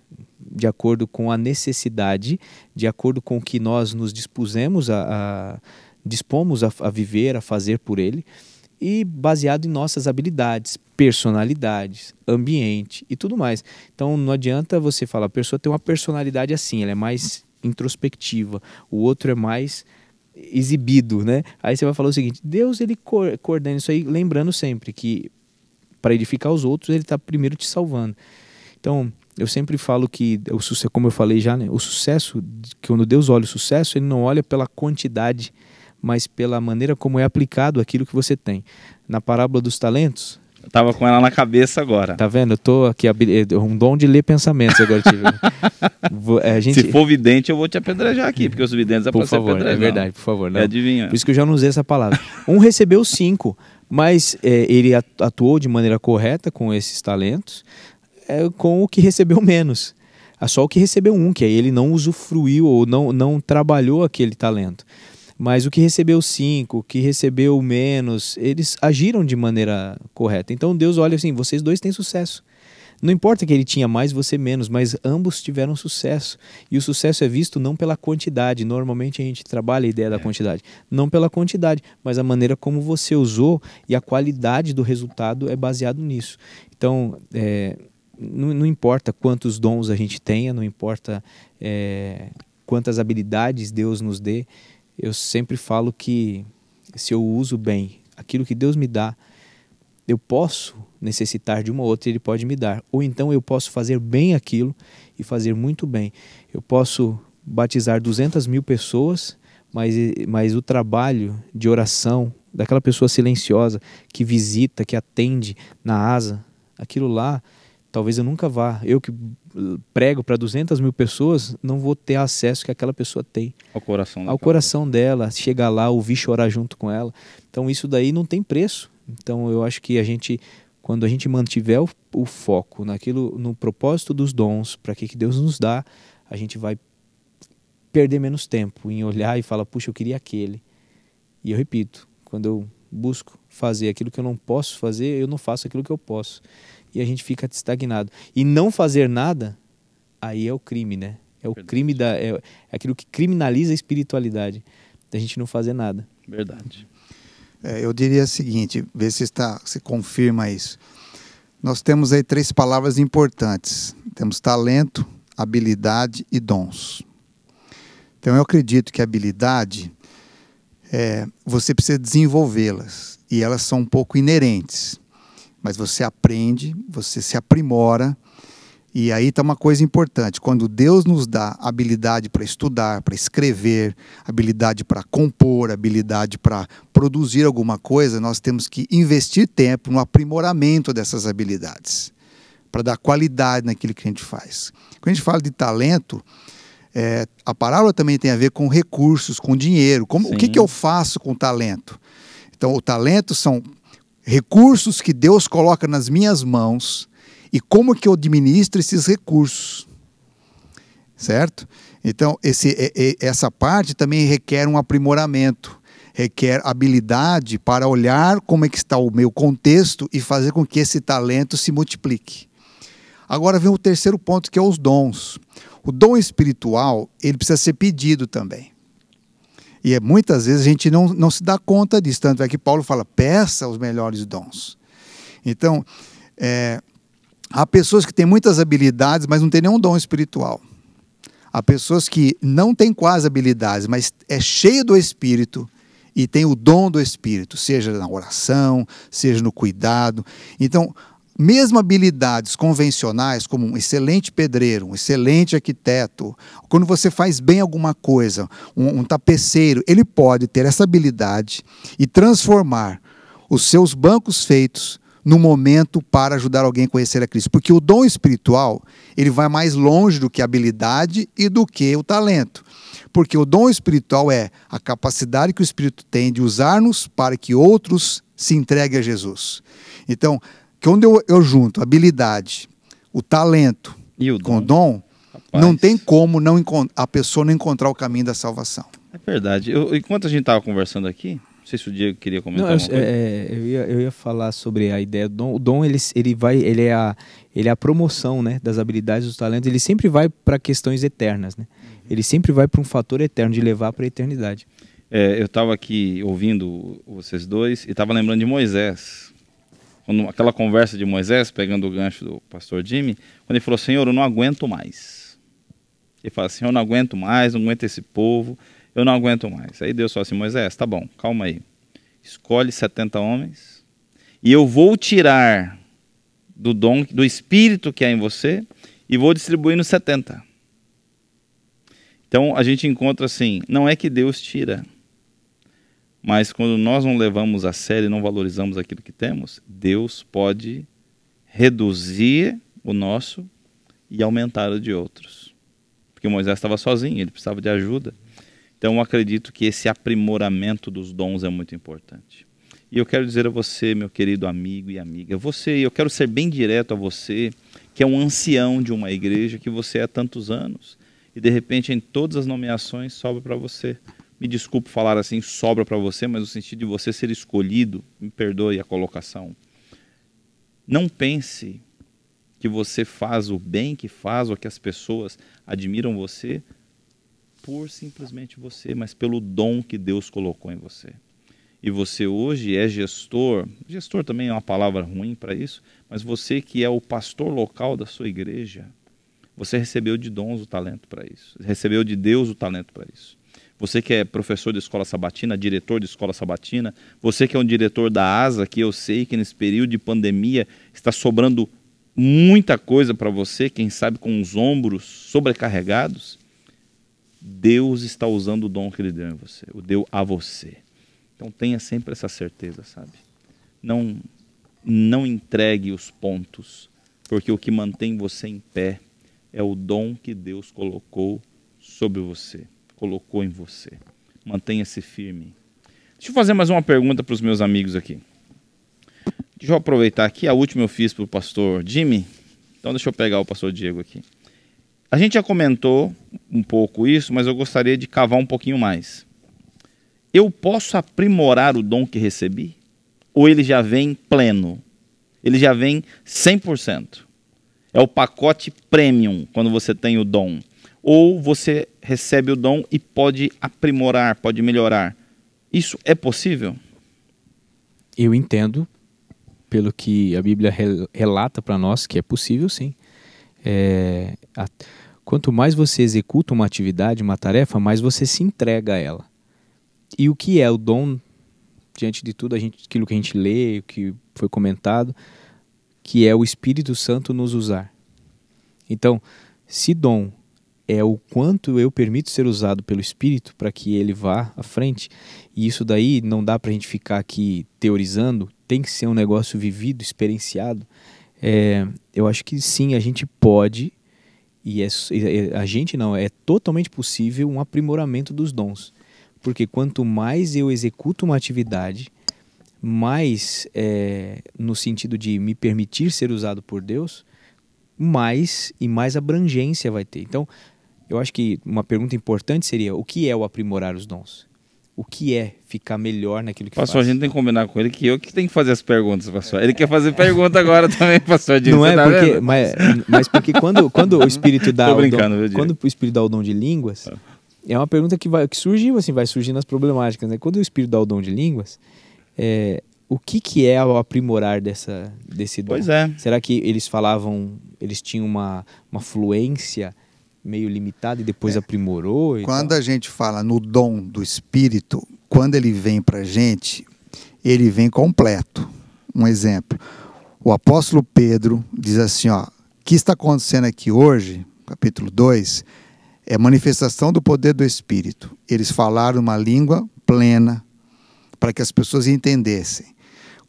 de acordo com a necessidade, de acordo com o que nós nos dispusemos a, a dispomos a, a viver, a fazer por ele, e baseado em nossas habilidades, personalidades, ambiente e tudo mais. Então não adianta você falar, a pessoa tem uma personalidade assim, ela é mais introspectiva, o outro é mais exibido, né? Aí você vai falar o seguinte: Deus ele coordena isso aí, lembrando sempre que para edificar os outros ele está primeiro te salvando. Então eu sempre falo que, o sucesso, como eu falei já, né, o sucesso, que quando Deus olha o sucesso, ele não olha pela quantidade, mas pela maneira como é aplicado aquilo que você tem. Na parábola dos talentos, eu tava com ela na cabeça agora. Tá vendo? Eu tô aqui, eh, um dom de ler pensamentos agora. Eh, gente... Se for vidente, eu vou te apedrejar aqui, porque os videntes é por favor, É verdade, por favor. Não. É adivinha. Por isso que eu já não usei essa palavra. Um recebeu cinco, mas é, ele atuou de maneira correta com esses talentos é, com o que recebeu menos. É só o que recebeu um, que aí ele não usufruiu ou não, não trabalhou aquele talento. Mas o que recebeu cinco, o que recebeu menos, eles agiram de maneira correta. Então Deus olha assim: vocês dois têm sucesso. Não importa que ele tinha mais, você menos, mas ambos tiveram sucesso. E o sucesso é visto não pela quantidade. Normalmente a gente trabalha a ideia da é. quantidade. Não pela quantidade, mas a maneira como você usou e a qualidade do resultado é baseado nisso. Então, é, não, não, importa quantos dons a gente tenha, não importa é, quantas habilidades Deus nos dê, eu sempre falo que se eu uso bem aquilo que Deus me dá, eu posso necessitar de uma ou outra, Ele pode me dar. Ou então eu posso fazer bem aquilo e fazer muito bem. Eu posso batizar 200 mil pessoas, mas, mas o trabalho de oração daquela pessoa silenciosa que visita, que atende na asa, aquilo lá talvez eu nunca vá. Eu que uh, prego para 200 mil pessoas, não vou ter acesso que aquela pessoa tem. Ao coração. Ao coração dela, chegar lá, ouvir chorar junto com ela. Então isso daí não tem preço. Então eu acho que a gente, quando a gente mantiver o, o foco naquilo, no propósito dos dons, para que, que Deus nos dá, a gente vai perder menos tempo em olhar e falar, puxa, eu queria aquele. E eu repito, quando eu busco fazer aquilo que eu não posso fazer, eu não faço aquilo que eu posso e a gente fica estagnado. E não fazer nada, aí é o crime, né? É o Verdade. crime da. É, é, aquilo que criminaliza a espiritualidade. Da gente não fazer nada. Verdade. É, eu diria o seguinte, ver se está, se confirma isso. Nós temos aí três palavras importantes. Temos talento, habilidade e dons. Então eu acredito que habilidade é, você precisa desenvolvê-las e elas são um pouco inerentes mas você aprende, você se aprimora. E aí está uma coisa importante: quando Deus nos dá habilidade para estudar, para escrever, habilidade para compor, habilidade para produzir alguma coisa, nós temos que investir tempo no aprimoramento dessas habilidades, para dar qualidade naquilo que a gente faz. Quando a gente fala de talento, é, a parábola também tem a ver com recursos, com dinheiro. Como, o que, que eu faço com talento? Então, o talento são recursos que Deus coloca nas minhas mãos e como que eu administro esses recursos. Certo? Então, esse, é, é, essa parte também requer um aprimoramento, requer habilidade para olhar como é que está o meu contexto e fazer com que esse talento se multiplique. Agora vem o terceiro ponto, que é os dons. O dom espiritual, ele precisa ser pedido também. E é, muitas vezes a gente não, não se dá conta disso. Tanto é que Paulo fala: peça os melhores dons. Então, é, há pessoas que têm muitas habilidades, mas não têm nenhum dom espiritual. Há pessoas que não têm quase habilidades, mas é cheio do Espírito e tem o dom do Espírito, seja na oração, seja no cuidado. Então, mesmo habilidades convencionais, como um excelente pedreiro, um excelente arquiteto, quando você faz bem alguma coisa, um, um tapeceiro, ele pode ter essa habilidade e transformar os seus bancos feitos no momento para ajudar alguém a conhecer a Cristo, porque o dom espiritual ele vai mais longe do que a habilidade e do que o talento, porque o dom espiritual é a capacidade que o Espírito tem de usar-nos para que outros se entreguem a Jesus. Então, que onde eu, eu junto habilidade, o talento e o dom, com dom, não tem como não a pessoa não encontrar o caminho da salvação. É verdade. Eu, enquanto a gente estava conversando aqui, não sei se o Diego queria comentar não, eu, é, é, eu, ia, eu ia falar sobre a ideia do dom. O dom, ele, ele, vai, ele, é, a, ele é a promoção né, das habilidades, dos talentos. Ele sempre vai para questões eternas. Né? Ele sempre vai para um fator eterno, de levar para a eternidade. É, eu estava aqui ouvindo vocês dois e estava lembrando de Moisés quando, aquela conversa de Moisés, pegando o gancho do pastor Jimmy, quando ele falou: Senhor, eu não aguento mais. Ele fala assim: Eu não aguento mais, não aguento esse povo, eu não aguento mais. Aí Deus falou assim: Moisés, tá bom, calma aí. Escolhe 70 homens e eu vou tirar do dom, do espírito que há em você e vou distribuir nos 70. Então a gente encontra assim: não é que Deus tira mas quando nós não levamos a sério e não valorizamos aquilo que temos, Deus pode reduzir o nosso e aumentar o de outros. Porque Moisés estava sozinho, ele precisava de ajuda. Então eu acredito que esse aprimoramento dos dons é muito importante. E eu quero dizer a você, meu querido amigo e amiga, você, eu quero ser bem direto a você, que é um ancião de uma igreja que você é há tantos anos, e de repente em todas as nomeações sobe para você me desculpe falar assim, sobra para você, mas no sentido de você ser escolhido, me perdoe a colocação. Não pense que você faz o bem que faz ou que as pessoas admiram você por simplesmente você, mas pelo dom que Deus colocou em você. E você hoje é gestor, gestor também é uma palavra ruim para isso, mas você que é o pastor local da sua igreja, você recebeu de dons o talento para isso, recebeu de Deus o talento para isso você que é professor de escola sabatina, diretor de escola sabatina, você que é um diretor da ASA, que eu sei que nesse período de pandemia está sobrando muita coisa para você, quem sabe com os ombros sobrecarregados, Deus está usando o dom que Ele deu em você, o deu a você. Então tenha sempre essa certeza, sabe? Não, não entregue os pontos, porque o que mantém você em pé é o dom que Deus colocou sobre você colocou em você. Mantenha-se firme. Deixa eu fazer mais uma pergunta para os meus amigos aqui. Deixa eu aproveitar aqui, a última eu fiz para o pastor Jimmy. Então deixa eu pegar o pastor Diego aqui. A gente já comentou um pouco isso, mas eu gostaria de cavar um pouquinho mais. Eu posso aprimorar o dom que recebi? Ou ele já vem pleno? Ele já vem 100%. É o pacote premium quando você tem o dom ou você recebe o dom e pode aprimorar, pode melhorar. Isso é possível? Eu entendo, pelo que a Bíblia relata para nós, que é possível sim. É, a, quanto mais você executa uma atividade, uma tarefa, mais você se entrega a ela. E o que é o dom, diante de tudo a gente, aquilo que a gente lê, o que foi comentado, que é o Espírito Santo nos usar. Então, se dom é o quanto eu permito ser usado pelo Espírito para que ele vá à frente. E isso daí não dá para a gente ficar aqui teorizando, tem que ser um negócio vivido, experienciado. É, eu acho que sim, a gente pode, e é, a gente não, é totalmente possível um aprimoramento dos dons. Porque quanto mais eu executo uma atividade, mais é, no sentido de me permitir ser usado por Deus, mais e mais abrangência vai ter. Então, eu acho que uma pergunta importante seria: o que é o aprimorar os dons? O que é ficar melhor naquilo que pastor, faz? Pastor, a gente tem que combinar com ele que eu que tenho que fazer as perguntas, pastor. Ele quer fazer pergunta agora também, pastor. Disso, Não é tá porque, mas, mas, porque quando, quando o Espírito dá o dom, viu, quando o Espírito dá o dom de línguas, é, é uma pergunta que vai que surge assim, vai surgir nas problemáticas, né? Quando o Espírito dá o dom de línguas, é, o que, que é o aprimorar dessa, desse dom? Pois é. Será que eles falavam, eles tinham uma, uma fluência meio limitado e depois é. aprimorou. quando tal. a gente fala no dom do Espírito, quando ele vem para a gente, ele vem completo. Um exemplo, o apóstolo Pedro diz assim, ó, o que está acontecendo aqui hoje, capítulo 2, é manifestação do poder do Espírito. Eles falaram uma língua plena para que as pessoas entendessem.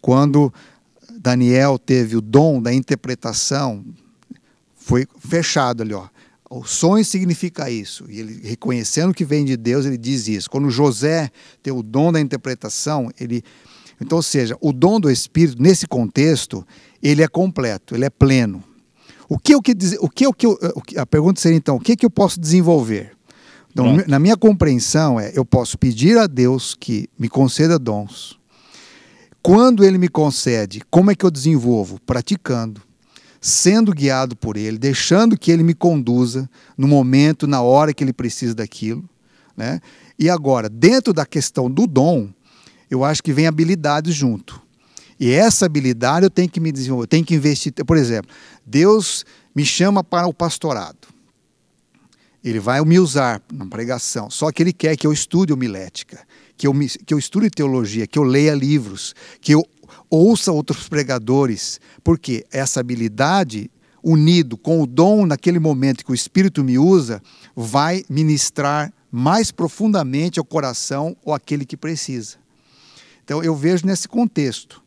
Quando Daniel teve o dom da interpretação, foi fechado ali, ó. O sonho significa isso. E ele, reconhecendo que vem de Deus, ele diz isso. Quando José tem o dom da interpretação, ele. Então, ou seja, o dom do Espírito, nesse contexto, ele é completo, ele é pleno. O que eu que dizer, o que, o que, a pergunta seria então, o que, que eu posso desenvolver? Então, na minha compreensão é, eu posso pedir a Deus que me conceda dons. Quando ele me concede, como é que eu desenvolvo? Praticando sendo guiado por Ele, deixando que Ele me conduza no momento, na hora que Ele precisa daquilo. Né? E agora, dentro da questão do dom, eu acho que vem habilidade junto. E essa habilidade eu tenho que me desenvolver, eu tenho que investir. Por exemplo, Deus me chama para o pastorado. Ele vai me usar na pregação. Só que ele quer que eu estude homilética, que eu, me, que eu estude teologia, que eu leia livros, que eu ouça outros pregadores, porque essa habilidade, unido com o dom naquele momento que o Espírito me usa, vai ministrar mais profundamente ao coração ou aquele que precisa. Então eu vejo nesse contexto.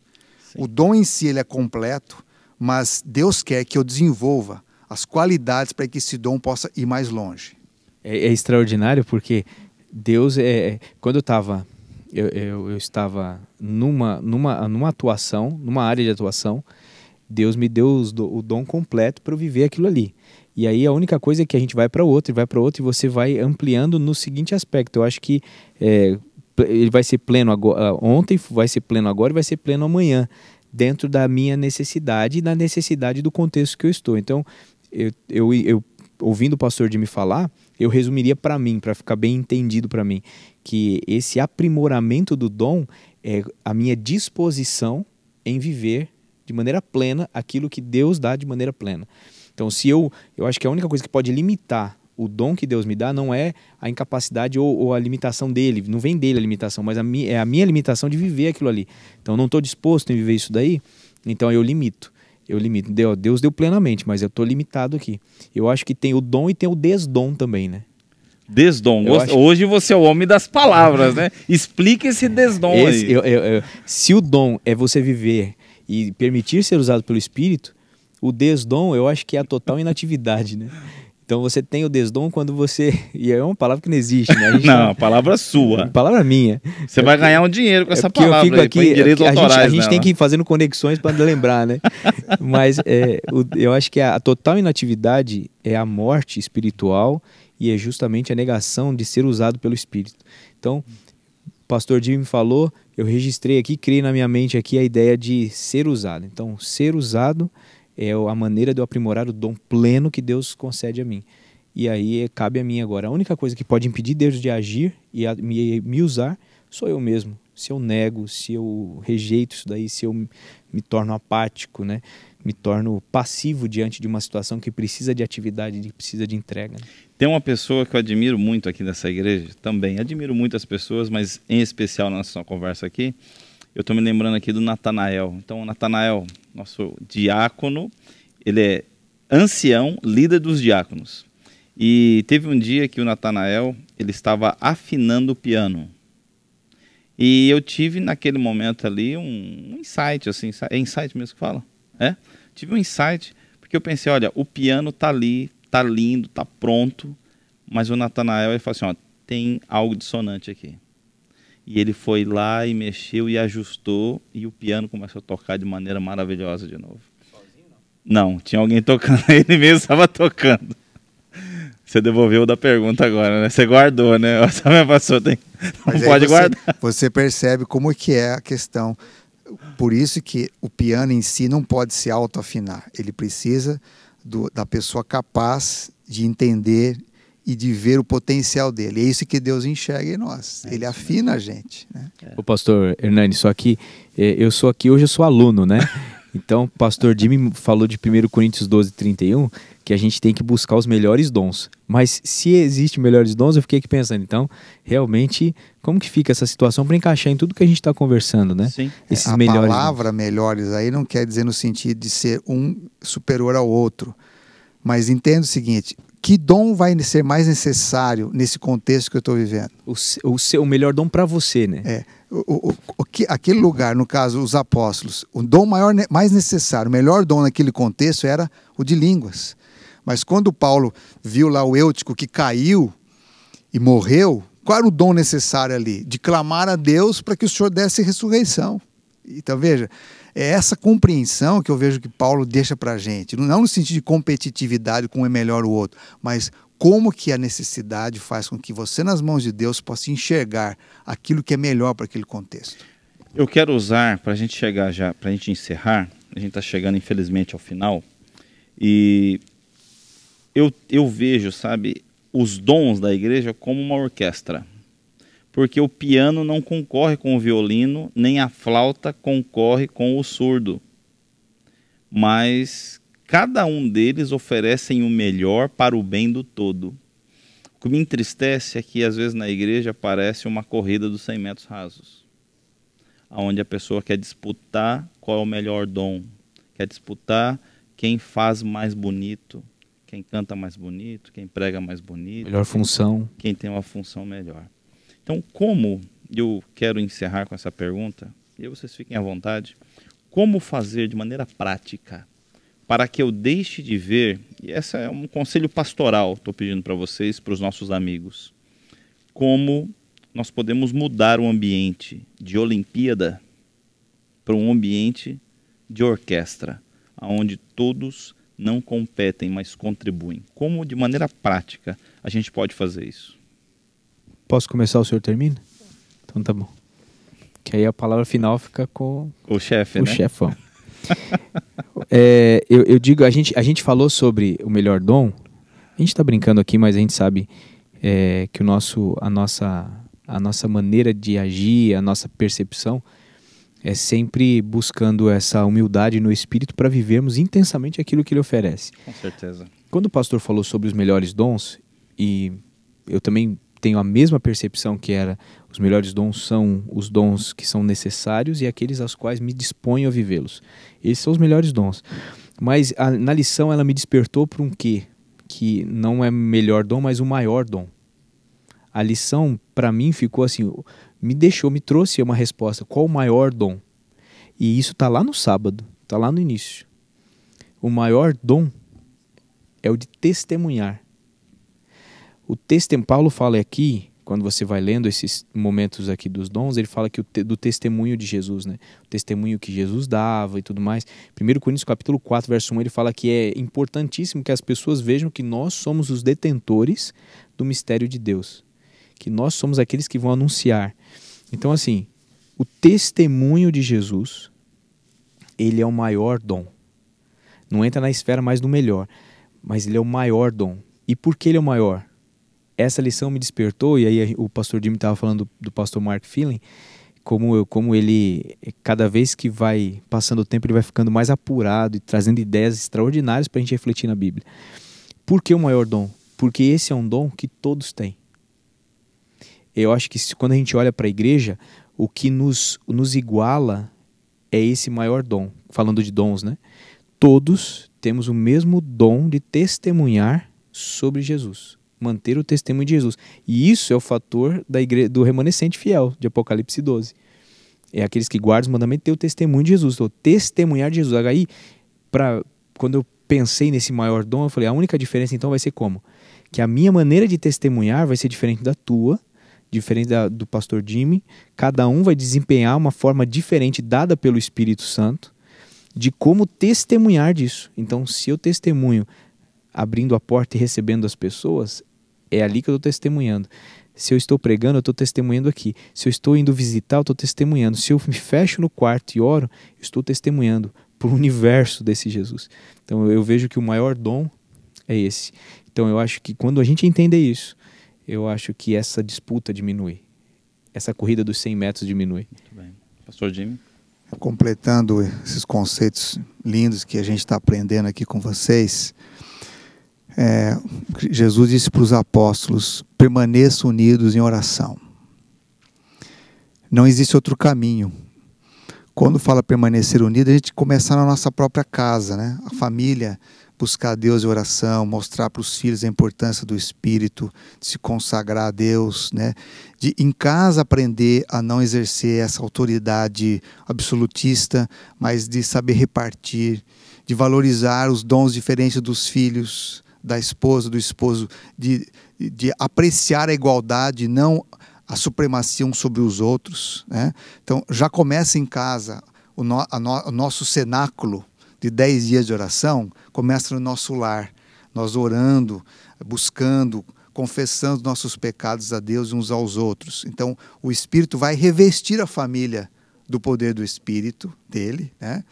Sim. O dom em si ele é completo, mas Deus quer que eu desenvolva as qualidades para que esse dom possa ir mais longe. É, é extraordinário porque Deus é, é quando eu estava eu, eu, eu, estava numa, numa, numa atuação, numa área de atuação, Deus me deu os, o dom completo para eu viver aquilo ali. E aí a única coisa é que a gente vai para outro, vai para outro e você vai ampliando no seguinte aspecto. Eu acho que é, ele vai ser pleno agora, ah, ontem, vai ser pleno agora e vai ser pleno amanhã, dentro da minha necessidade e da necessidade do contexto que eu estou. Então, eu, eu, eu ouvindo o pastor de me falar, eu resumiria para mim, para ficar bem entendido para mim, que esse aprimoramento do dom é a minha disposição em viver de maneira plena aquilo que Deus dá de maneira plena. Então, se eu, eu acho que a única coisa que pode limitar o dom que Deus me dá não é a incapacidade ou, ou, a limitação dele, não vem dele a limitação, mas a mi, é a minha limitação de viver aquilo ali. Então eu não estou disposto em viver isso daí, então eu limito eu limito. Deus deu plenamente, mas eu estou limitado aqui. Eu acho que tem o dom e tem o desdom também, né? Desdom. Hoje você é o homem das palavras, né? Explica esse desdom esse, aí. Eu, eu, eu, se o dom é você viver e permitir ser usado pelo Espírito, o desdom eu acho que é a total inatividade, né? Então você tem o desdom quando você. E é uma palavra que não existe, né? não, não, palavra é sua. É, palavra minha. Você é vai porque... ganhar um dinheiro com é essa palavra. Eu fico aí, aqui, é direitos é autorais. A gente, a gente tem que ir fazendo conexões para lembrar, né? Mas é, eu acho que a, total inatividade é a morte espiritual e é justamente a negação de ser usado pelo Espírito. Então, o pastor Jim me falou, eu registrei aqui, criei na minha mente aqui a ideia de ser usado. Então, ser usado é a maneira de eu aprimorar o dom pleno que Deus concede a mim. E aí cabe a mim agora. A única coisa que pode impedir Deus de agir e a, me, me usar sou eu mesmo. Se eu nego, se eu rejeito isso daí, se eu me torno apático, né? me torno passivo diante de uma situação que precisa de atividade, que precisa de entrega. Né? Tem uma pessoa que eu admiro muito aqui nessa igreja também. Admiro muitas pessoas, mas em especial na nossa conversa aqui, eu estou me lembrando aqui do Natanael. Então, o Natanael, nosso diácono, ele é ancião, líder dos diáconos. E teve um dia que o Natanael, ele estava afinando o piano. E eu tive naquele momento ali um, insight, assim, é insight mesmo que fala? É? Tive um insight, porque eu pensei, olha, o piano tá ali, tá lindo, tá pronto, mas o Natanael, ele falou assim, ó, tem algo dissonante aqui. E ele foi lá e mexeu e ajustou e o piano começou a tocar de maneira maravilhosa de novo. Sozinho, não? Não, tinha alguém tocando, ele mesmo estava tocando. Você devolveu da pergunta agora, né? Você guardou, né? Essa minha passou, tem... não Mas pode você, guardar. Você percebe como que é a questão. Por isso que o piano em si não pode se autoafinar. Ele precisa do, da pessoa capaz de entender e de ver o potencial dele. É isso que Deus enxerga em nós. É Ele afina a gente. Né? O é. pastor Hernani, só que é, eu sou aqui hoje, eu sou aluno, né? Então, pastor Jimmy falou de 1 Coríntios 12, 31, que a gente tem que buscar os melhores dons. Mas se existe melhores dons, eu fiquei aqui pensando, então, realmente, como que fica essa situação para encaixar em tudo que a gente está conversando, né? Sim. Esses é, a melhores palavra dons. melhores aí não quer dizer no sentido de ser um superior ao outro. Mas entenda o seguinte: que dom vai ser mais necessário nesse contexto que eu estou vivendo? O, o, seu, o melhor dom para você, né? É. O, o, o, aquele lugar, no caso, os apóstolos, o dom maior, né, mais necessário, o melhor dom naquele contexto era o de línguas. Mas quando Paulo viu lá o Eutico que caiu e morreu, qual era o dom necessário ali? De clamar a Deus para que o Senhor desse ressurreição. Então veja, é essa compreensão que eu vejo que Paulo deixa para a gente, não no sentido de competitividade com um é melhor o outro, mas como que a necessidade faz com que você, nas mãos de Deus, possa enxergar aquilo que é melhor para aquele contexto. Eu quero usar, para a gente chegar já, para a gente encerrar, a gente está chegando, infelizmente, ao final, e eu, eu vejo, sabe, os dons da igreja como uma orquestra porque o piano não concorre com o violino, nem a flauta concorre com o surdo. Mas cada um deles oferecem o melhor para o bem do todo. O que me entristece é que às vezes na igreja parece uma corrida dos 100 metros rasos, aonde a pessoa quer disputar qual é o melhor dom, quer disputar quem faz mais bonito, quem canta mais bonito, quem prega mais bonito, melhor função, quem tem uma função melhor. Então, como eu quero encerrar com essa pergunta, e vocês fiquem à vontade, como fazer de maneira prática para que eu deixe de ver, e essa é um conselho pastoral, estou pedindo para vocês, para os nossos amigos, como nós podemos mudar o ambiente de Olimpíada para um ambiente de orquestra, onde todos não competem, mas contribuem. Como, de maneira prática, a gente pode fazer isso? Posso começar, o senhor termina? Então tá bom. Que aí a palavra final fica com o chefe, o né? chefão. é, eu, eu, digo, a gente, a gente falou sobre o melhor dom. A gente está brincando aqui, mas a gente sabe é, que o nosso, a nossa, a nossa maneira de agir, a nossa percepção é sempre buscando essa humildade no espírito para vivermos intensamente aquilo que ele oferece. Com certeza. Quando o pastor falou sobre os melhores dons e eu também tenho a mesma percepção que era os melhores dons são os dons que são necessários e aqueles aos quais me disponho a vivê-los. Esses são os melhores dons. Mas a, na lição ela me despertou para um quê? Que não é melhor dom, mas o maior dom. A lição para mim ficou assim, me deixou, me trouxe uma resposta. Qual o maior dom? E isso está lá no sábado, está lá no início. O maior dom é o de testemunhar o texto Paulo fala aqui, quando você vai lendo esses momentos aqui dos dons, ele fala que te, do testemunho de Jesus, né? O testemunho que Jesus dava e tudo mais. 1 Coríntios capítulo 4, verso 1, ele fala que é importantíssimo que as pessoas vejam que nós somos os detentores do mistério de Deus, que nós somos aqueles que vão anunciar. Então assim, o testemunho de Jesus, ele é o maior dom. Não entra na esfera mais do melhor, mas ele é o maior dom. E por que ele é o maior? essa lição me despertou, e aí o pastor Jimmy estava falando do, do pastor Mark Feeling, como, eu, como ele, cada vez que vai passando o tempo, ele vai ficando mais apurado e trazendo ideias extraordinárias para a gente refletir na Bíblia. Por que o maior dom? Porque esse é um dom que todos têm. Eu acho que quando a gente olha para a igreja, o que nos, nos iguala é esse maior dom. Falando de dons, né? Todos temos o mesmo dom de testemunhar sobre Jesus manter o testemunho de Jesus. E isso é o fator da igreja, do remanescente fiel, de Apocalipse 12. É aqueles que guardam os mandamentos ter o testemunho de Jesus, ou então, testemunhar de Jesus. Aí, pra, quando eu pensei nesse maior dom, eu falei, a única diferença então vai ser como? Que a minha maneira de testemunhar vai ser diferente da tua, diferente da, do pastor Jimmy. Cada um vai desempenhar uma forma diferente dada pelo Espírito Santo de como testemunhar disso. Então, se eu testemunho abrindo a porta e recebendo as pessoas, é ali que eu estou testemunhando. Se eu estou pregando, eu estou testemunhando aqui. Se eu estou indo visitar, eu estou testemunhando. Se eu me fecho no quarto e oro, eu estou testemunhando para o universo desse Jesus. Então eu vejo que o maior dom é esse. Então eu acho que quando a gente entender isso, eu acho que essa disputa diminui. Essa corrida dos 100 metros diminui. Muito bem. Pastor Jimmy? Completando esses conceitos lindos que a gente está aprendendo aqui com vocês, é, Jesus disse para os apóstolos: permaneçam unidos em oração. Não existe outro caminho. Quando fala permanecer unido, a gente começa na nossa própria casa, né? a família, buscar Deus em oração, mostrar para os filhos a importância do Espírito, de se consagrar a Deus, né? de em casa aprender a não exercer essa autoridade absolutista, mas de saber repartir, de valorizar os dons diferentes dos filhos, da esposa, do esposo, de, de apreciar a igualdade, não a supremacia um sobre os outros. Né? Então, já começa em casa o, no, no, o nosso cenáculo de 10 dias de oração, começa no nosso lar, nós orando, buscando, confessando nossos pecados a Deus uns aos outros. Então, o Espírito vai revestir a família do poder do Espírito dele, né?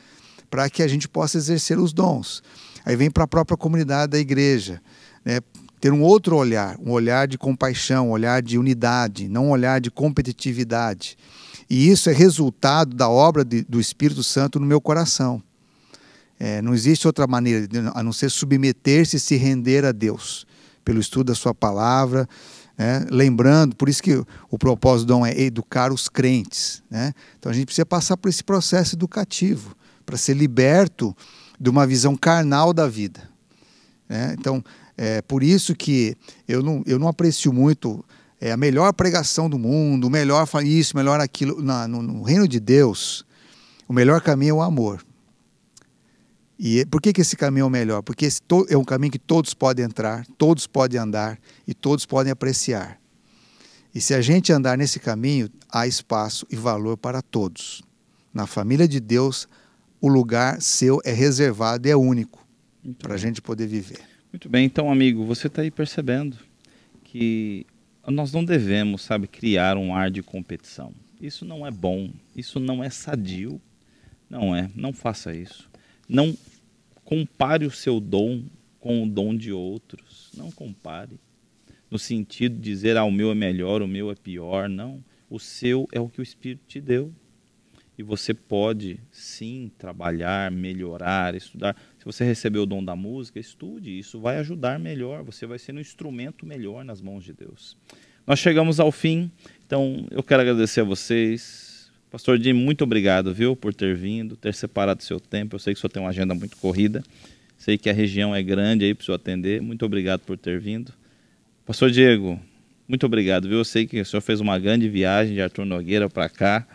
para que a gente possa exercer os dons. Aí vem para a própria comunidade da igreja, né? ter um outro olhar, um olhar de compaixão, um olhar de unidade, não um olhar de competitividade. E isso é resultado da obra de, do Espírito Santo no meu coração. É, não existe outra maneira a não ser submeter-se e se render a Deus, pelo estudo da Sua palavra. Né? Lembrando, por isso que o propósito do dom é educar os crentes. Né? Então a gente precisa passar por esse processo educativo, para ser liberto de uma visão carnal da vida. Né? Então, é por isso que eu não, eu não aprecio muito é, a melhor pregação do mundo, o melhor isso, melhor aquilo. Na, no, no, reino de Deus, o melhor caminho é o amor. E é, por que, que esse caminho é o melhor? Porque esse é um caminho que todos podem entrar, todos podem andar e todos podem apreciar. E se a gente andar nesse caminho, há espaço e valor para todos. Na família de Deus, o lugar seu é reservado, é único para a gente poder viver. Muito bem, então, amigo, você está aí percebendo que nós não devemos, sabe, criar um ar de competição. Isso não é bom, isso não é sadio. Não é, não faça isso. Não compare o seu dom com o dom de outros. Não compare. No sentido de dizer, ah, o meu é melhor, o meu é pior. Não. O seu é o que o Espírito te deu e você pode sim trabalhar, melhorar, estudar. Se você recebeu o dom da música, estude, isso vai ajudar melhor, você vai ser um instrumento melhor nas mãos de Deus. Nós chegamos ao fim, então eu quero agradecer a vocês. Pastor Jim, muito obrigado, viu, por ter vindo, ter separado seu tempo. Eu sei que o senhor tem uma agenda muito corrida, sei que a região é grande aí para o senhor atender. Muito obrigado por ter vindo. Pastor Diego, muito obrigado, viu? Eu sei que o senhor fez uma grande viagem de Arthur Nogueira para cá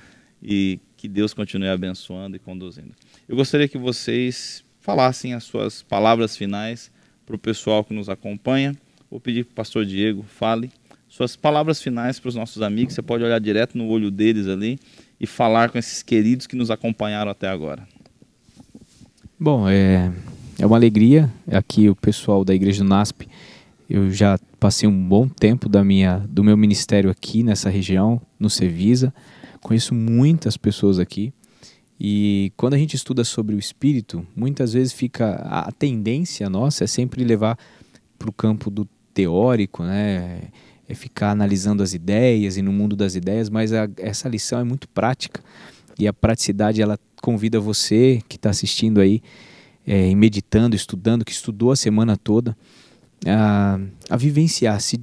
e que Deus continue abençoando e conduzindo. Eu gostaria que vocês falassem as suas palavras finais para o pessoal que nos acompanha. Vou pedir para o pastor Diego fale suas palavras finais para os nossos amigos. Você pode olhar direto no olho deles ali e falar com esses queridos que nos acompanharam até agora. Bom, é, é uma alegria. Aqui o pessoal da Igreja do NASP, eu já passei um bom tempo da minha, do meu ministério aqui nessa região, no Cevisa conheço muitas pessoas aqui e quando a gente estuda sobre o espírito, muitas vezes fica a tendência nossa é sempre levar para o campo do teórico, né? É ficar analisando as ideias e no mundo das ideias, mas a, essa lição é muito prática e a praticidade ela convida você que está assistindo aí, é, meditando, estudando, que estudou a semana toda, a, a vivenciar, se,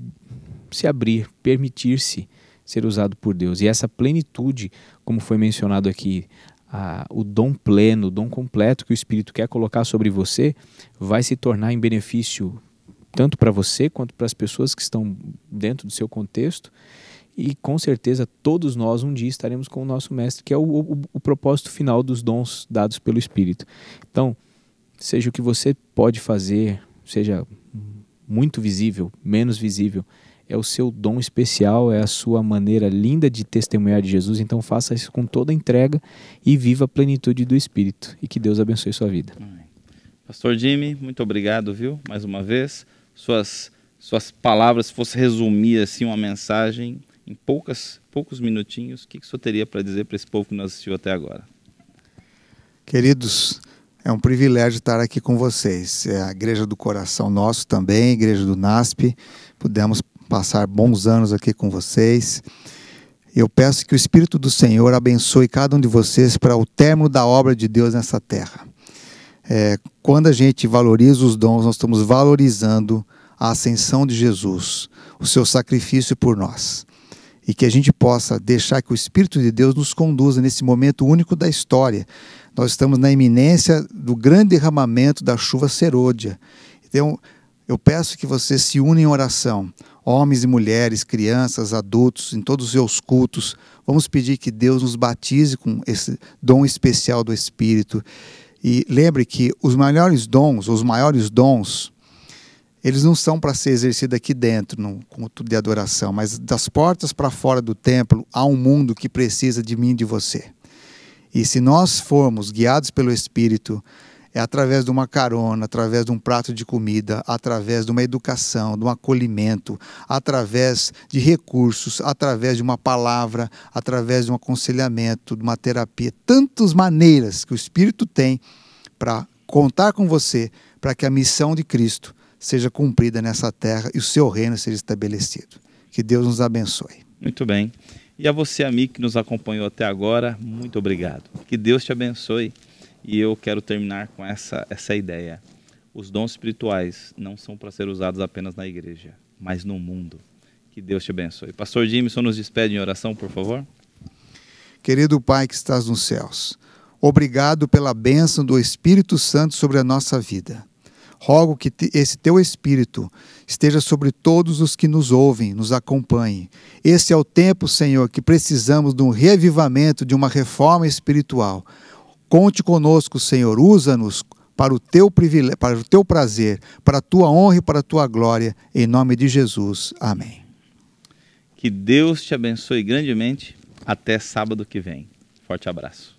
se abrir, permitir-se ser usado por Deus. E essa plenitude, como foi mencionado aqui, a, o dom pleno, o dom completo que o Espírito quer colocar sobre você, vai se tornar em benefício tanto para você quanto para as pessoas que estão dentro do seu contexto. E com certeza todos nós um dia estaremos com o nosso Mestre, que é o, o, o propósito final dos dons dados pelo Espírito. Então, seja o que você pode fazer, seja muito visível, menos visível, é o seu dom especial, é a sua maneira linda de testemunhar de Jesus. Então faça isso com toda entrega e viva a plenitude do Espírito. E que Deus abençoe sua vida. Pastor Jimmy, muito obrigado, viu? Mais uma vez, suas suas palavras, se fosse resumir assim uma mensagem em poucas poucos minutinhos, o que, que o senhor teria para dizer para esse povo que nos assistiu até agora? Queridos, é um privilégio estar aqui com vocês. É a Igreja do Coração Nosso também, Igreja do NASP. Pudemos passar bons anos aqui com vocês. Eu peço que o Espírito do Senhor abençoe cada um de vocês para o término da obra de Deus nessa terra. É, quando a gente valoriza os dons, nós estamos valorizando a ascensão de Jesus, o seu sacrifício por nós. E que a gente possa deixar que o Espírito de Deus nos conduza nesse momento único da história. Nós estamos na iminência do grande derramamento da chuva serôdia. Então, eu peço que você se una em oração, homens e mulheres, crianças, adultos, em todos os seus cultos. Vamos pedir que Deus nos batize com esse dom especial do Espírito. E lembre que os maiores dons, os maiores dons, eles não são para ser exercidos aqui dentro, no culto de adoração, mas das portas para fora do templo há um mundo que precisa de mim e de você. E se nós formos guiados pelo Espírito, é através de uma carona, através de um prato de comida, através de uma educação, de um acolhimento, através de recursos, através de uma palavra, através de um aconselhamento, de uma terapia. Tantas maneiras que o Espírito tem para contar com você para que a missão de Cristo seja cumprida nessa terra e o seu reino seja estabelecido. Que Deus nos abençoe. Muito bem. E a você, amigo, que nos acompanhou até agora, muito obrigado. Que Deus te abençoe. E eu quero terminar com essa, essa ideia. Os dons espirituais não são para ser usados apenas na igreja, mas no mundo. Que Deus te abençoe. Pastor Jimson, nos despede em oração, por favor. Querido Pai que estás nos céus, obrigado pela bênção do Espírito Santo sobre a nossa vida. Rogo que esse teu Espírito esteja sobre todos os que nos ouvem, nos acompanhem. Esse é o tempo, Senhor, que precisamos de um reavivamento, de uma reforma espiritual. Conte conosco, Senhor, usa-nos para o teu privilégio, para o teu prazer, para a tua honra e para a tua glória, em nome de Jesus. Amém. Que Deus te abençoe grandemente. Até sábado que vem. Forte abraço.